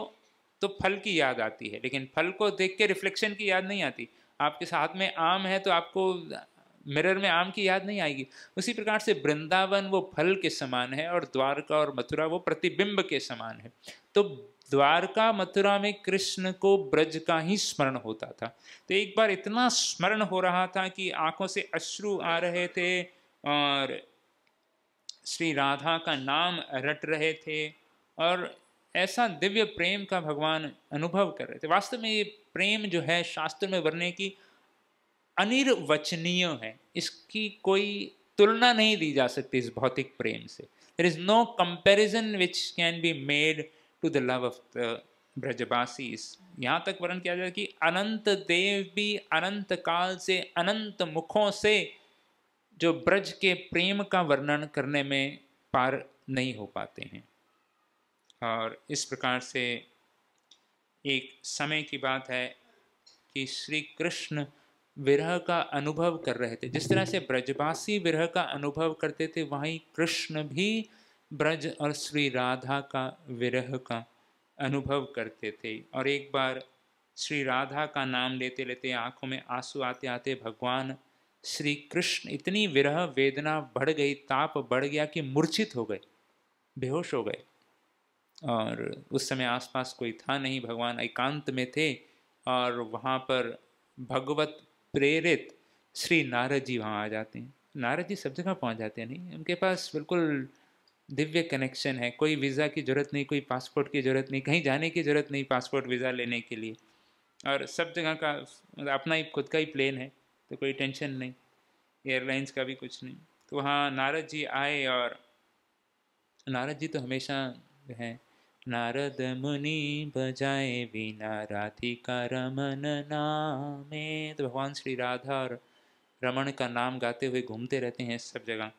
तो फल की याद आती है लेकिन फल को देख के रिफ्लेक्शन की याद नहीं आती आपके साथ में आम है तो आपको मिरर में आम की याद नहीं आएगी उसी प्रकार से वृंदावन वो फल के समान है और द्वारका और मथुरा वो प्रतिबिंब के समान है तो द्वारका मथुरा में कृष्ण को ब्रज का ही स्मरण होता था तो एक बार इतना स्मरण हो रहा था कि आंखों से अश्रु आ रहे थे और श्री राधा का नाम रट रहे थे और ऐसा दिव्य प्रेम का भगवान अनुभव कर रहे थे वास्तव में ये प्रेम जो है शास्त्र में वर्णे की अनिर्वचनीय है इसकी कोई तुलना नहीं दी जा सकती इस भौतिक प्रेम से there is no comparison which can be made to the love of the ब्रजवासीस यहाँ तक वर्णन किया जाए कि अनंत देव भी अनंत काल से अनंत मुखों से जो ब्रज के प्रेम का वर्णन करने में पार नहीं हो पाते हैं और इस प्रकार से एक समय की बात है कि श्री कृष्ण विरह का अनुभव कर रहे थे जिस तरह से ब्रजवासी विरह का अनुभव करते थे वहीं कृष्ण भी ब्रज और श्री राधा का विरह का अनुभव करते थे और एक बार श्री राधा का नाम लेते लेते आंखों में आंसू आते आते भगवान श्री कृष्ण इतनी विरह वेदना बढ़ गई ताप बढ़ गया कि मूर्छित हो गए बेहोश हो गए और उस समय आसपास कोई था नहीं भगवान एकांत में थे और वहाँ पर भगवत प्रेरित श्री नारद जी वहाँ आ जाते हैं नारद जी सब जगह पहुँच जाते हैं नहीं उनके पास बिल्कुल दिव्य कनेक्शन है कोई वीज़ा की ज़रूरत नहीं कोई पासपोर्ट की ज़रूरत नहीं कहीं जाने की ज़रूरत नहीं पासपोर्ट वीज़ा लेने के लिए और सब जगह का अपना ही खुद का ही प्लेन है तो कोई टेंशन नहीं एयरलाइंस का भी कुछ नहीं तो वहाँ नारद जी आए और नारद जी तो हमेशा हैं नारद मुनि बजाए बिना राधिका रमन नामे तो भगवान श्री राधा और रमन का नाम गाते हुए घूमते रहते हैं सब जगह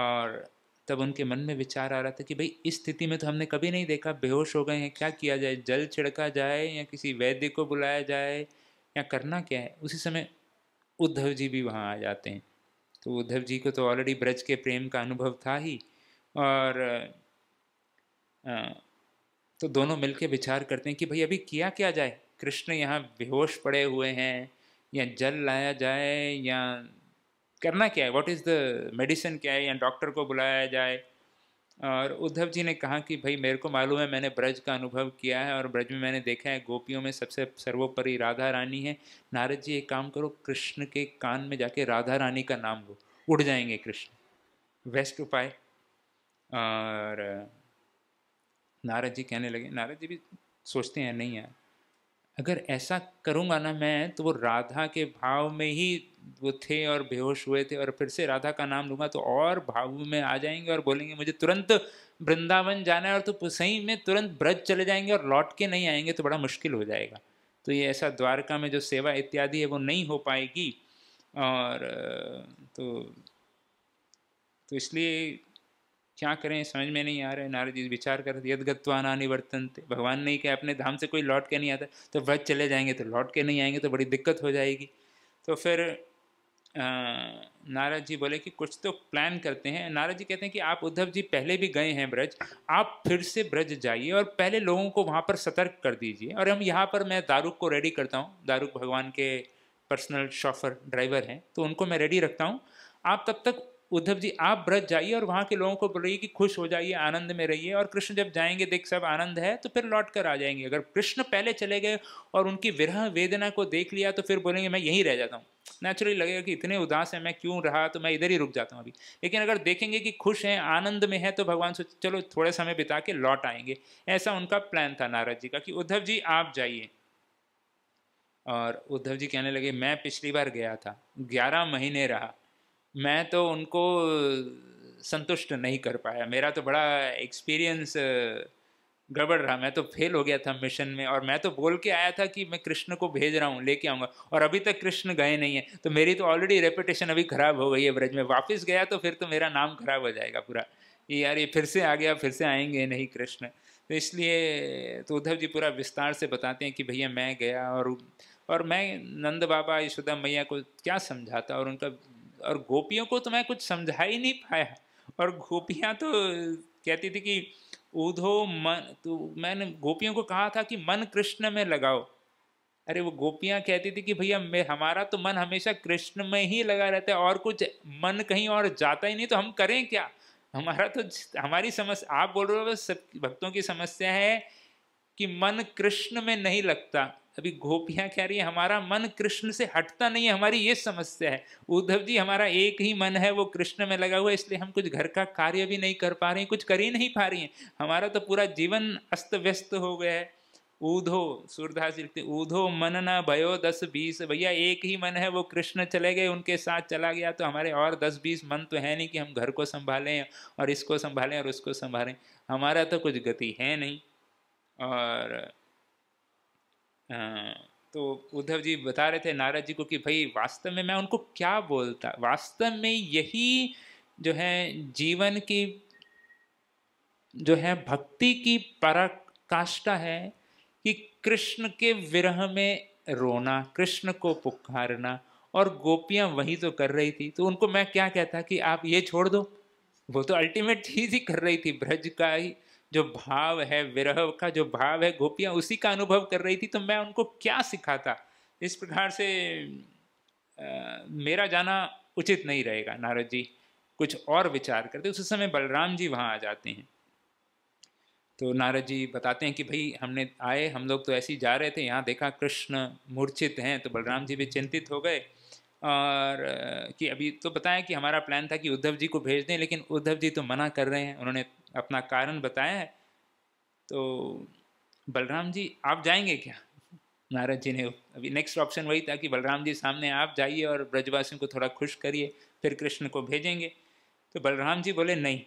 और तब उनके मन में विचार आ रहा था कि भाई इस स्थिति में तो हमने कभी नहीं देखा बेहोश हो गए हैं क्या किया जाए जल छिड़का जाए या किसी वैद्य को बुलाया जाए या करना क्या है उसी समय उद्धव जी भी वहाँ आ जाते हैं तो उद्धव जी को तो ऑलरेडी ब्रज के प्रेम का अनुभव था ही और आ, तो दोनों मिलके विचार करते हैं कि भाई अभी किया क्या जाए कृष्ण यहाँ बेहोश पड़े हुए हैं या जल लाया जाए या करना क्या है व्हाट इज़ द मेडिसिन क्या है या डॉक्टर को बुलाया जाए और उद्धव जी ने कहा कि भाई मेरे को मालूम है मैंने ब्रज का अनुभव किया है और ब्रज में मैंने देखा है गोपियों में सबसे सर्वोपरि राधा रानी है नारद जी एक काम करो कृष्ण के कान में जाके राधा रानी का नाम लो उड़ जाएंगे कृष्ण बेस्ट उपाय और नारद जी कहने लगे नारद जी भी सोचते हैं नहीं यार अगर ऐसा करूँगा ना मैं तो वो राधा के भाव में ही वो थे और बेहोश हुए थे और फिर से राधा का नाम लूँगा तो और भाव में आ जाएंगे और बोलेंगे मुझे तुरंत वृंदावन जाना है और तो सही में तुरंत ब्रज चले जाएंगे और लौट के नहीं आएंगे तो बड़ा मुश्किल हो जाएगा तो ये ऐसा द्वारका में जो सेवा इत्यादि है वो नहीं हो पाएगी और तो तो इसलिए क्या करें समझ में नहीं आ रहा है नारद जी विचार कर रहे यदगत्वा ना थे भगवान नहीं कह अपने धाम से कोई लौट के नहीं आता तो व्रत चले जाएंगे तो लौट के नहीं आएंगे तो बड़ी दिक्कत हो जाएगी तो फिर नारद जी बोले कि कुछ तो प्लान करते हैं नारद जी कहते हैं कि आप उद्धव जी पहले भी गए हैं ब्रज आप फिर से ब्रज जाइए और पहले लोगों को वहाँ पर सतर्क कर दीजिए और हम यहाँ पर मैं दारुक को रेडी करता हूँ दारुक भगवान के पर्सनल शॉफर ड्राइवर हैं तो उनको मैं रेडी रखता हूँ आप तब तक उद्धव जी आप ब्रज जाइए और वहाँ के लोगों को बोलिए कि खुश हो जाइए आनंद में रहिए और कृष्ण जब जाएंगे देख सब आनंद है तो फिर लौट कर आ जाएंगे अगर कृष्ण पहले चले गए और उनकी विरह वेदना को देख लिया तो फिर बोलेंगे मैं यहीं रह जाता हूँ नेचुरली लगेगा कि इतने उदास हैं मैं क्यों रहा तो मैं इधर ही रुक जाता हूँ अभी लेकिन अगर देखेंगे कि खुश हैं आनंद में है तो भगवान सोच चलो थोड़े समय बिता के लौट आएंगे ऐसा उनका प्लान था नारद जी का कि उद्धव जी आप जाइए और उद्धव जी कहने लगे मैं पिछली बार गया था ग्यारह महीने रहा मैं तो उनको संतुष्ट नहीं कर पाया मेरा तो बड़ा एक्सपीरियंस गड़बड़ रहा मैं तो फेल हो गया था मिशन में और मैं तो बोल के आया था कि मैं कृष्ण को भेज रहा हूँ लेके आऊँगा और अभी तक कृष्ण गए नहीं है तो मेरी तो ऑलरेडी रेपुटेशन अभी ख़राब हो गई है ब्रज में वापस गया तो फिर तो मेरा नाम खराब हो जाएगा पूरा कि यार ये फिर से आ गया फिर से आएंगे नहीं कृष्ण तो इसलिए तो उद्धव जी पूरा विस्तार से बताते हैं कि भैया मैं गया और और मैं नंद बाबा यशोदा मैया को क्या समझाता और उनका और गोपियों को तो मैं कुछ समझा ही नहीं पाया और गोपियाँ तो कहती थी कि ऊधो मन तो मैंने गोपियों को कहा था कि मन कृष्ण में लगाओ अरे वो गोपियाँ कहती थी कि भैया मैं हमारा तो मन हमेशा कृष्ण में ही लगा रहता है और कुछ मन कहीं और जाता ही नहीं तो हम करें क्या हमारा तो हमारी समस्या आप बोल रहे हो सब भक्तों की समस्या है कि मन कृष्ण में नहीं लगता अभी गोपियाँ कह रही है हमारा मन कृष्ण से हटता नहीं है हमारी ये समस्या है उद्धव जी हमारा एक ही मन है वो कृष्ण में लगा हुआ है इसलिए हम कुछ घर का कार्य भी नहीं कर पा रहे हैं कुछ कर ही नहीं पा रही हैं हमारा तो पूरा जीवन अस्त व्यस्त हो गया है ऊधो सूरदास जी लिखते ऊधो मन न भयो दस बीस भैया एक ही मन है वो कृष्ण चले गए उनके साथ चला गया तो हमारे और दस बीस मन तो है नहीं कि हम घर को संभालें और इसको संभालें और उसको संभालें हमारा तो कुछ गति है नहीं और तो उद्धव जी बता रहे थे नारद जी को कि भाई वास्तव में मैं उनको क्या बोलता वास्तव में यही जो है जीवन की जो है भक्ति की पराकाष्ठा है कि कृष्ण के विरह में रोना कृष्ण को पुकारना और गोपियां वही तो कर रही थी तो उनको मैं क्या कहता कि आप ये छोड़ दो वो तो अल्टीमेट चीज ही कर रही थी ब्रज का ही जो भाव है विरह का जो भाव है गोपियाँ उसी का अनुभव कर रही थी तो मैं उनको क्या सिखाता इस प्रकार से आ, मेरा जाना उचित नहीं रहेगा नारद जी कुछ और विचार करते उस समय बलराम जी वहाँ आ जाते हैं तो नारद जी बताते हैं कि भाई हमने आए हम लोग तो ऐसे ही जा रहे थे यहाँ देखा कृष्ण मूर्छित हैं तो बलराम जी भी चिंतित हो गए और कि अभी तो बताया कि हमारा प्लान था कि उद्धव जी को भेज दें लेकिन उद्धव जी तो मना कर रहे हैं उन्होंने अपना कारण बताया है तो बलराम जी आप जाएंगे क्या नारद जी ने अभी नेक्स्ट ऑप्शन वही था कि बलराम जी सामने आप जाइए और ब्रजवासियों को थोड़ा खुश करिए फिर कृष्ण को भेजेंगे तो बलराम जी बोले नहीं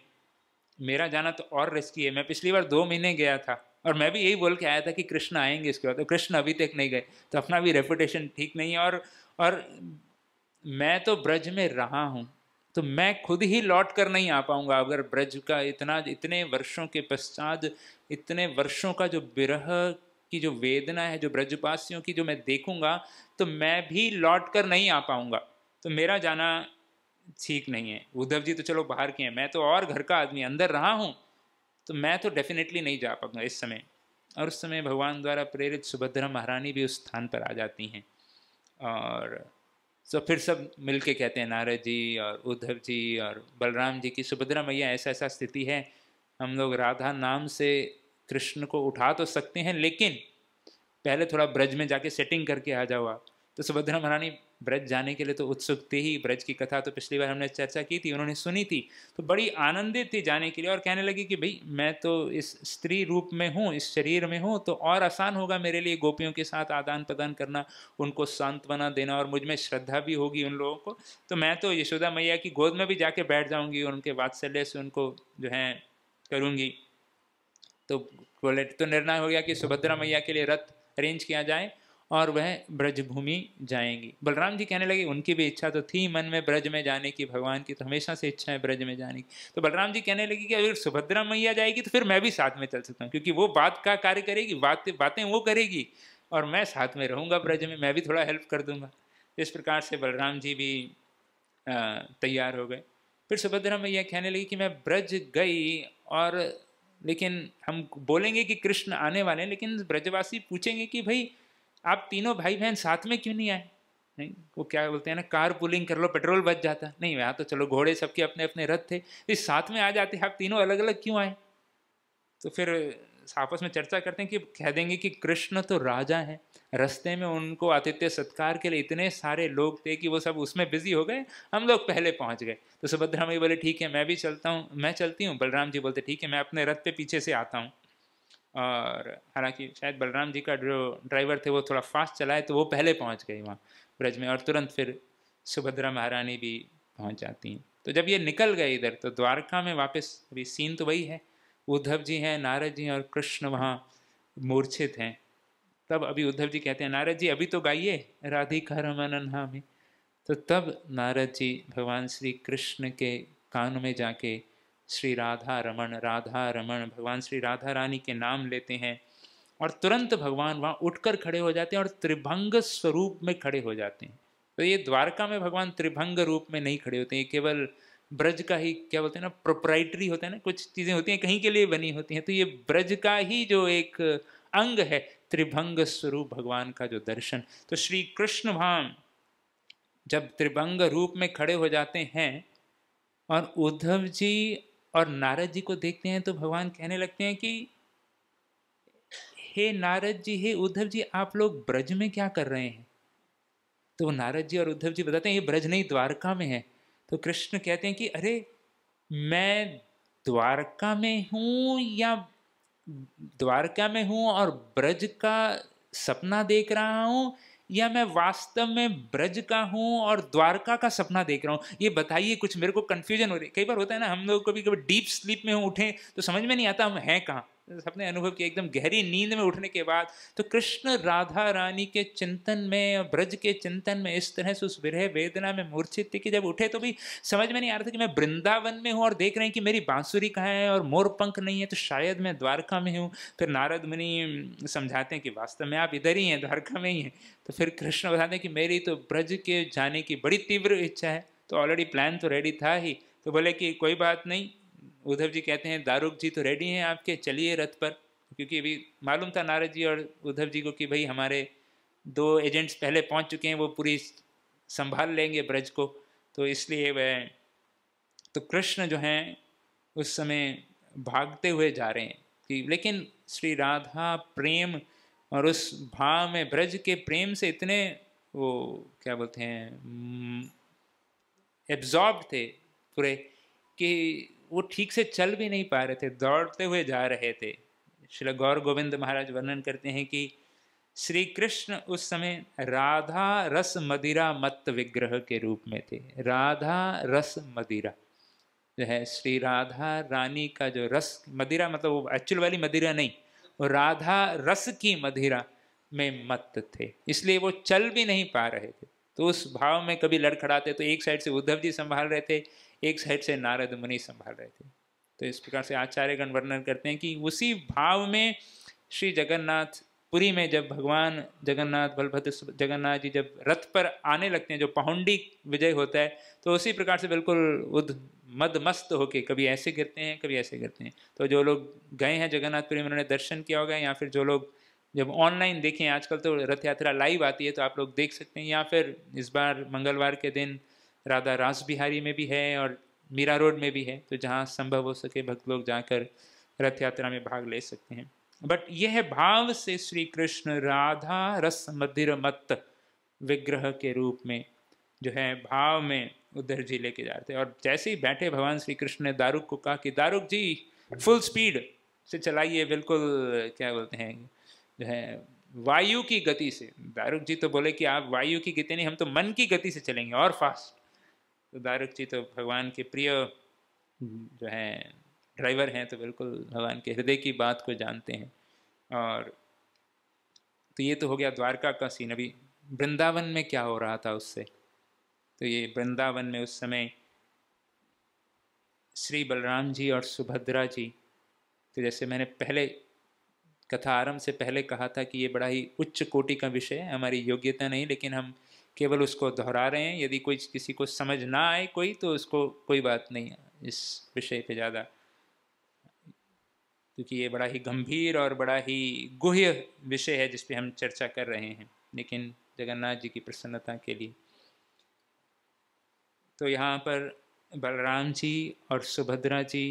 मेरा जाना तो और रिस्की है मैं पिछली बार दो महीने गया था और मैं भी यही बोल के आया था कि कृष्ण आएंगे इसके बाद तो कृष्ण अभी तक नहीं गए तो अपना भी रेपुटेशन ठीक नहीं है और और मैं तो ब्रज में रहा हूँ तो मैं खुद ही लौट कर नहीं आ पाऊंगा अगर ब्रज का इतना इतने वर्षों के पश्चात इतने वर्षों का जो विरह की जो वेदना है जो ब्रजवासियों की जो मैं देखूंगा तो मैं भी लौट कर नहीं आ पाऊंगा तो मेरा जाना ठीक नहीं है उद्धव जी तो चलो बाहर के हैं मैं तो और घर का आदमी अंदर रहा हूँ तो मैं तो डेफिनेटली नहीं जा पाऊंगा इस समय और उस समय भगवान द्वारा प्रेरित सुभद्रा महारानी भी उस स्थान पर आ जाती हैं और सो फिर सब मिलके कहते हैं नारद जी और उद्धव जी और बलराम जी की सुभद्रा मैया ऐसा ऐसा स्थिति है हम लोग राधा नाम से कृष्ण को उठा तो सकते हैं लेकिन पहले थोड़ा ब्रज में जाके सेटिंग करके आ जाओ आप तो सुभद्रा महारानी ब्रज जाने के लिए तो उत्सुक थे ही ब्रज की कथा तो पिछली बार हमने चर्चा की थी उन्होंने सुनी थी तो बड़ी आनंदित थी जाने के लिए और कहने लगी कि भाई मैं तो इस स्त्री रूप में हूँ इस शरीर में हूँ तो और आसान होगा मेरे लिए गोपियों के साथ आदान प्रदान करना उनको सांत्वना देना और मुझ में श्रद्धा भी होगी उन लोगों को तो मैं तो यशोदा मैया की गोद में भी जाके बैठ जाऊँगी और उनके वात्सल्य से उनको जो है करूँगी तो बोले तो निर्णय हो गया कि सुभद्रा मैया के लिए रथ अरेंज किया जाए और वह ब्रजभूमि जाएंगी बलराम जी कहने लगे उनकी भी इच्छा तो थी मन में ब्रज में जाने की भगवान की तो हमेशा से इच्छा है ब्रज में जाने की तो बलराम जी कहने लगे कि अगर सुभद्रा मैया जाएगी तो फिर मैं भी साथ में चल सकता हूँ क्योंकि वो बात का कार्य करेगी बातें बातें वो करेगी और मैं साथ में रहूँगा ब्रज में मैं भी थोड़ा हेल्प कर दूँगा इस प्रकार से बलराम जी भी तैयार हो गए फिर सुभद्रा मैया कहने लगी कि मैं ब्रज गई और लेकिन हम बोलेंगे कि कृष्ण आने वाले हैं लेकिन ब्रजवासी पूछेंगे कि भाई आप तीनों भाई बहन साथ में क्यों नहीं आए नहीं वो क्या बोलते हैं ना कार पुलिंग कर लो पेट्रोल बच जाता नहीं यहाँ तो चलो घोड़े सबके अपने अपने रथ थे इस साथ में आ जाते आप तीनों अलग अलग क्यों आए तो फिर आपस में चर्चा करते हैं कि कह देंगे कि कृष्ण तो राजा हैं रस्ते में उनको आतिथ्य सत्कार के लिए इतने सारे लोग थे कि वो सब उसमें बिजी हो गए हम लोग पहले पहुंच गए तो सुभद्रा मई बोले ठीक है मैं भी चलता हूँ मैं चलती हूँ बलराम जी बोलते ठीक है मैं अपने रथ पे पीछे से आता हूँ और हालांकि शायद बलराम जी का जो ड्राइवर थे वो थोड़ा फास्ट चलाए तो वो पहले पहुंच गए वहाँ ब्रज में और तुरंत फिर सुभद्रा महारानी भी पहुंच जाती हैं तो जब ये निकल गए इधर तो द्वारका में वापस अभी सीन तो वही है उद्धव जी हैं नारद जी और कृष्ण वहाँ मूर्छित हैं तब अभी उद्धव जी कहते हैं नारद जी अभी तो गाइए राधिका रमन हमें तो तब नारद जी भगवान श्री कृष्ण के कान में जाके श्री राधा रमन राधा रमन भगवान श्री राधा रानी के नाम लेते हैं और तुरंत भगवान वहाँ उठकर खड़े हो जाते हैं और त्रिभंग स्वरूप में खड़े हो जाते हैं तो ये द्वारका में भगवान त्रिभंग रूप में नहीं खड़े होते हैं केवल ब्रज का ही क्या बोलते हैं ना प्रोप्राइटरी होता है ना कुछ चीज़ें होती हैं कहीं के लिए बनी होती हैं तो ये ब्रज का ही जो एक अंग है त्रिभंग स्वरूप भगवान का जो दर्शन तो श्री कृष्ण भाम जब त्रिभंग रूप में खड़े हो जाते हैं और उद्धव जी और नारद जी को देखते हैं तो भगवान कहने लगते हैं कि हे नारद जी हे उद्धव जी आप लोग ब्रज में क्या कर रहे हैं तो नारद जी और उद्धव जी बताते हैं ये ब्रज नहीं द्वारका में है तो कृष्ण कहते हैं कि अरे मैं द्वारका में हूँ या द्वारका में हूँ और ब्रज का सपना देख रहा हूँ या मैं वास्तव में ब्रज का हूँ और द्वारका का सपना देख रहा हूँ ये बताइए कुछ मेरे को कन्फ्यूजन हो रही है कई बार होता है ना हम लोग कभी कभी डीप स्लीप में उठें तो समझ में नहीं आता हम हैं कहाँ सबने अनुभव किया एकदम गहरी नींद में उठने के बाद तो कृष्ण राधा रानी के चिंतन में और ब्रज के चिंतन में इस तरह से उस विरह वेदना में मूर्छित थे कि जब उठे तो भी समझ में नहीं आ रहा था कि मैं वृंदावन में हूँ और देख रहे हैं कि मेरी बांसुरी कहाँ है और मोर पंख नहीं है तो शायद मैं द्वारका में हूँ फिर नारद मुनि समझाते हैं कि वास्तव में आप इधर ही हैं द्वारका में ही हैं तो फिर कृष्ण बताते हैं कि मेरी तो ब्रज के जाने की बड़ी तीव्र इच्छा है तो ऑलरेडी प्लान तो रेडी था ही तो बोले कि कोई बात नहीं उद्धव जी कहते हैं दारुक जी तो रेडी हैं आपके चलिए रथ पर क्योंकि अभी मालूम था नारद जी और उद्धव जी को कि भाई हमारे दो एजेंट्स पहले पहुंच चुके हैं वो पूरी संभाल लेंगे ब्रज को तो इसलिए वह तो कृष्ण जो हैं उस समय भागते हुए जा रहे हैं कि लेकिन श्री राधा प्रेम और उस भाव में ब्रज के प्रेम से इतने वो क्या बोलते हैं एब्जॉर्ब हम्म, थे पूरे कि वो ठीक से चल भी नहीं पा रहे थे दौड़ते हुए जा रहे थे श्री गौर गोविंद महाराज वर्णन करते हैं कि श्री कृष्ण उस समय राधा रस मदिरा मत विग्रह के रूप में थे राधा रस मदिरा जो है श्री राधा रानी का जो रस मदिरा मतलब वो एक्चुअल वाली मदिरा नहीं वो राधा रस की मदिरा में मत थे इसलिए वो चल भी नहीं पा रहे थे तो उस भाव में कभी लड़खड़ाते तो एक साइड से उद्धव जी संभाल रहे थे एक साइड से नारद मुनि संभाल रहे थे तो इस प्रकार से आचार्यगण वर्णन करते हैं कि उसी भाव में श्री जगन्नाथ पुरी में जब भगवान जगन्नाथ बलभद्र जगन्नाथ जी जब रथ पर आने लगते हैं जो पाहुंडी विजय होता है तो उसी प्रकार से बिल्कुल उद मद मस्त होके कभी ऐसे गिरते हैं कभी ऐसे गिरते हैं तो जो लोग गए हैं जगन्नाथपुरी में उन्होंने दर्शन किया होगा या फिर जो लोग जब ऑनलाइन देखें आजकल तो रथ यात्रा लाइव आती है तो आप लोग देख सकते हैं या फिर इस बार मंगलवार के दिन राधा रास बिहारी में भी है और मीरा रोड में भी है तो जहाँ संभव हो सके भक्त लोग जाकर रथ यात्रा में भाग ले सकते हैं बट यह भाव से श्री कृष्ण राधा रस मधिर मत विग्रह के रूप में जो है भाव में उधर जी लेके जाते हैं और जैसे ही बैठे भगवान श्री कृष्ण ने दारुक को कहा कि दारुक जी फुल स्पीड से चलाइए बिल्कुल क्या बोलते हैं जो है वायु की गति से दारुक जी तो बोले कि आप वायु की गति नहीं हम तो मन की गति से चलेंगे और फास्ट तो दारुक जी तो भगवान के प्रिय हम्म, जो हैं ड्राइवर हैं तो बिल्कुल भगवान के हृदय की बात को जानते हैं और तो ये तो हो गया द्वारका का सीन अभी वृंदावन में क्या हो रहा था उससे तो ये वृंदावन में उस समय श्री बलराम जी और सुभद्रा जी तो जैसे मैंने पहले कथा आरंभ से पहले कहा था कि ये बड़ा ही उच्च कोटि का विषय है हमारी योग्यता नहीं लेकिन हम केवल उसको दोहरा रहे हैं यदि कोई किसी को समझ ना आए कोई तो उसको कोई बात नहीं है इस विषय पे ज़्यादा क्योंकि ये बड़ा ही गंभीर और बड़ा ही गुह्य विषय है जिस पे हम चर्चा कर रहे हैं लेकिन जगन्नाथ जी की प्रसन्नता के लिए तो यहाँ पर बलराम जी और सुभद्रा जी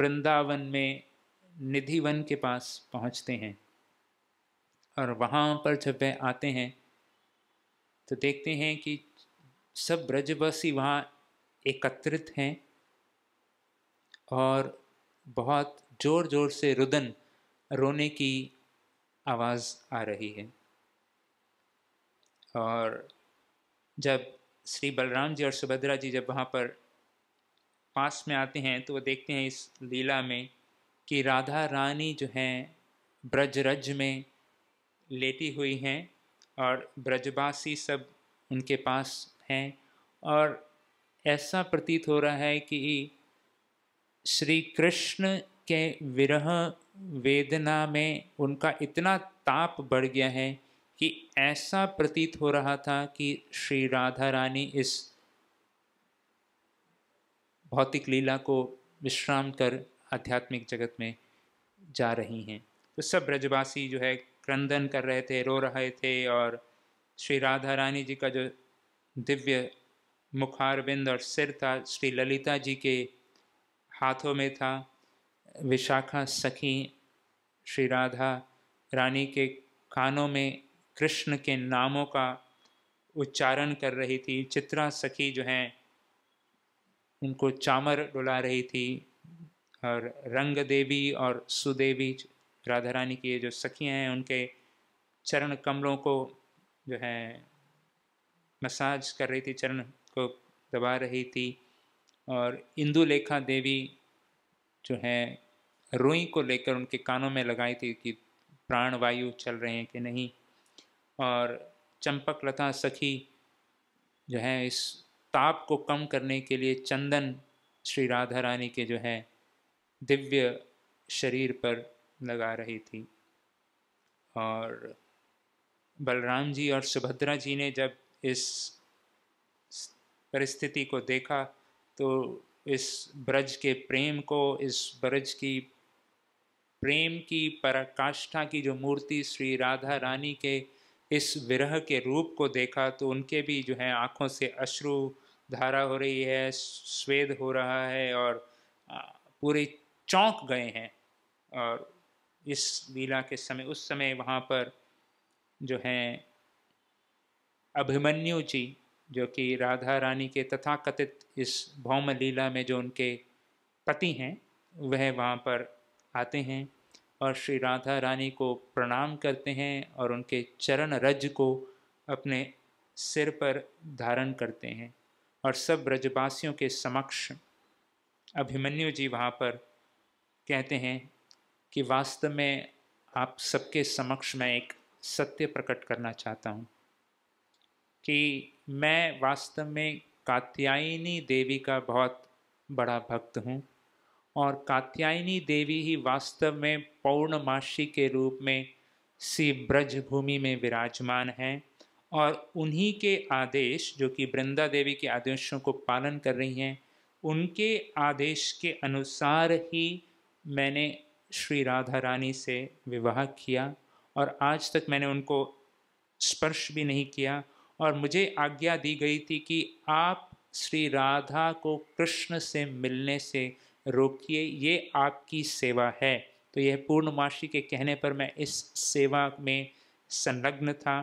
वृंदावन में निधिवन के पास पहुँचते हैं और वहाँ पर जब वह आते हैं तो देखते हैं कि सब ब्रजवासी वहाँ एकत्रित हैं और बहुत ज़ोर ज़ोर से रुदन रोने की आवाज़ आ रही है और जब श्री बलराम जी और सुभद्रा जी जब वहाँ पर पास में आते हैं तो वो देखते हैं इस लीला में कि राधा रानी जो हैं ब्रज रज में लेटी हुई हैं और ब्रजवासी सब उनके पास हैं और ऐसा प्रतीत हो रहा है कि श्री कृष्ण के विरह वेदना में उनका इतना ताप बढ़ गया है कि ऐसा प्रतीत हो रहा था कि श्री राधा रानी इस भौतिक लीला को विश्राम कर आध्यात्मिक जगत में जा रही हैं तो सब ब्रजवासी जो है क्रंदन कर रहे थे रो रहे थे और श्री राधा रानी जी का जो दिव्य बिंद और सिर था श्री ललिता जी के हाथों में था विशाखा सखी श्री राधा रानी के कानों में कृष्ण के नामों का उच्चारण कर रही थी चित्रा सखी जो हैं उनको चामर डुला रही थी और रंग देवी और सुदेवी राधा रानी की जो सखियाँ हैं उनके चरण कमलों को जो है मसाज कर रही थी चरण को दबा रही थी और इंदुलेखा देवी जो है रुई को लेकर उनके कानों में लगाई थी कि प्राण वायु चल रहे हैं कि नहीं और चंपक लता सखी जो है इस ताप को कम करने के लिए चंदन श्री राधा रानी के जो है दिव्य शरीर पर लगा रही थी और बलराम जी और सुभद्रा जी ने जब इस परिस्थिति को देखा तो इस ब्रज के प्रेम को इस ब्रज की प्रेम की पराकाष्ठा की जो मूर्ति श्री राधा रानी के इस विरह के रूप को देखा तो उनके भी जो है आँखों से अश्रु धारा हो रही है स्वेद हो रहा है और पूरे चौंक गए हैं और इस लीला के समय उस समय वहाँ पर जो हैं अभिमन्यु जी जो कि राधा रानी के तथाकथित इस भौम लीला में जो उनके पति हैं वह वहाँ पर आते हैं और श्री राधा रानी को प्रणाम करते हैं और उनके चरण रज को अपने सिर पर धारण करते हैं और सब ब्रजवासियों के समक्ष अभिमन्यु जी वहाँ पर कहते हैं कि वास्तव में आप सबके समक्ष मैं एक सत्य प्रकट करना चाहता हूँ कि मैं वास्तव में कात्यायनी देवी का बहुत बड़ा भक्त हूँ और कात्यायनी देवी ही वास्तव में पौर्णमासी के रूप में सी ब्रज भूमि में विराजमान हैं और उन्हीं के आदेश जो कि वृंदा देवी के आदेशों को पालन कर रही हैं उनके आदेश के अनुसार ही मैंने श्री राधा रानी से विवाह किया और आज तक मैंने उनको स्पर्श भी नहीं किया और मुझे आज्ञा दी गई थी कि आप श्री राधा को कृष्ण से मिलने से रोकिए ये आपकी सेवा है तो यह पूर्णमासी के कहने पर मैं इस सेवा में संलग्न था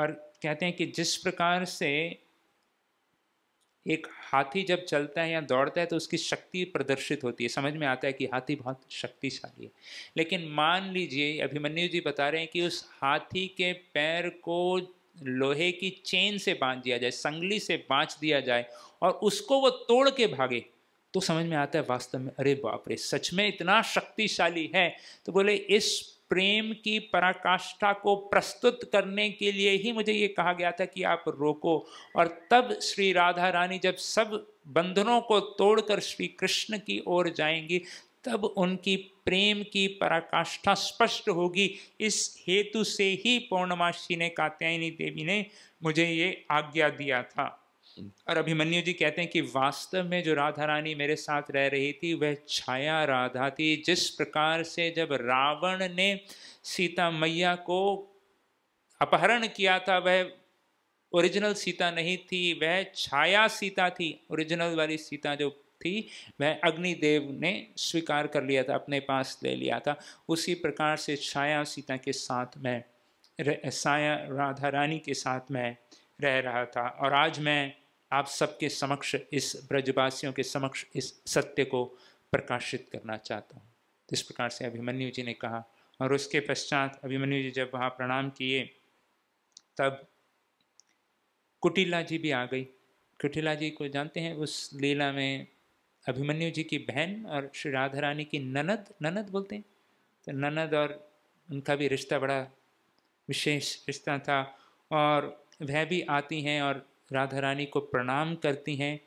और कहते हैं कि जिस प्रकार से एक हाथी जब चलता है या दौड़ता है तो उसकी शक्ति प्रदर्शित होती है समझ में आता है कि हाथी बहुत शक्तिशाली है लेकिन मान लीजिए अभिमन्यु जी बता रहे हैं कि उस हाथी के पैर को लोहे की चेन से बांध दिया जाए संगली से बांध दिया जाए और उसको वो तोड़ के भागे तो समझ में आता है वास्तव में अरे बाप रे सच में इतना शक्तिशाली है तो बोले इस प्रेम की पराकाष्ठा को प्रस्तुत करने के लिए ही मुझे ये कहा गया था कि आप रोको और तब श्री राधा रानी जब सब बंधनों को तोड़कर श्री कृष्ण की ओर जाएंगी तब उनकी प्रेम की पराकाष्ठा स्पष्ट होगी इस हेतु से ही पौर्णमासी ने कात्यायनी देवी ने मुझे ये आज्ञा दिया था और अभिमन्यु जी कहते हैं कि वास्तव में जो राधा रानी मेरे साथ रह रही थी वह छाया राधा थी जिस प्रकार से जब रावण ने सीता मैया को अपहरण किया था वह ओरिजिनल सीता नहीं थी वह छाया सीता थी ओरिजिनल वाली सीता जो थी वह अग्निदेव ने स्वीकार कर लिया था अपने पास ले लिया था उसी प्रकार से छाया सीता के साथ मैं साया राधा रानी के साथ मैं रह रहा था और आज मैं आप सबके समक्ष इस ब्रजवासियों के समक्ष इस सत्य को प्रकाशित करना चाहता हूँ इस प्रकार से अभिमन्यु जी ने कहा और उसके पश्चात अभिमन्यु जी जब वहाँ प्रणाम किए तब कुटिला जी भी आ गई कुटिला जी को जानते हैं उस लीला में अभिमन्यु जी की बहन और श्री राधा रानी की ननद ननद बोलते हैं तो ननद और उनका भी रिश्ता बड़ा विशेष रिश्ता था और वह भी आती हैं और राधा रानी को प्रणाम करती हैं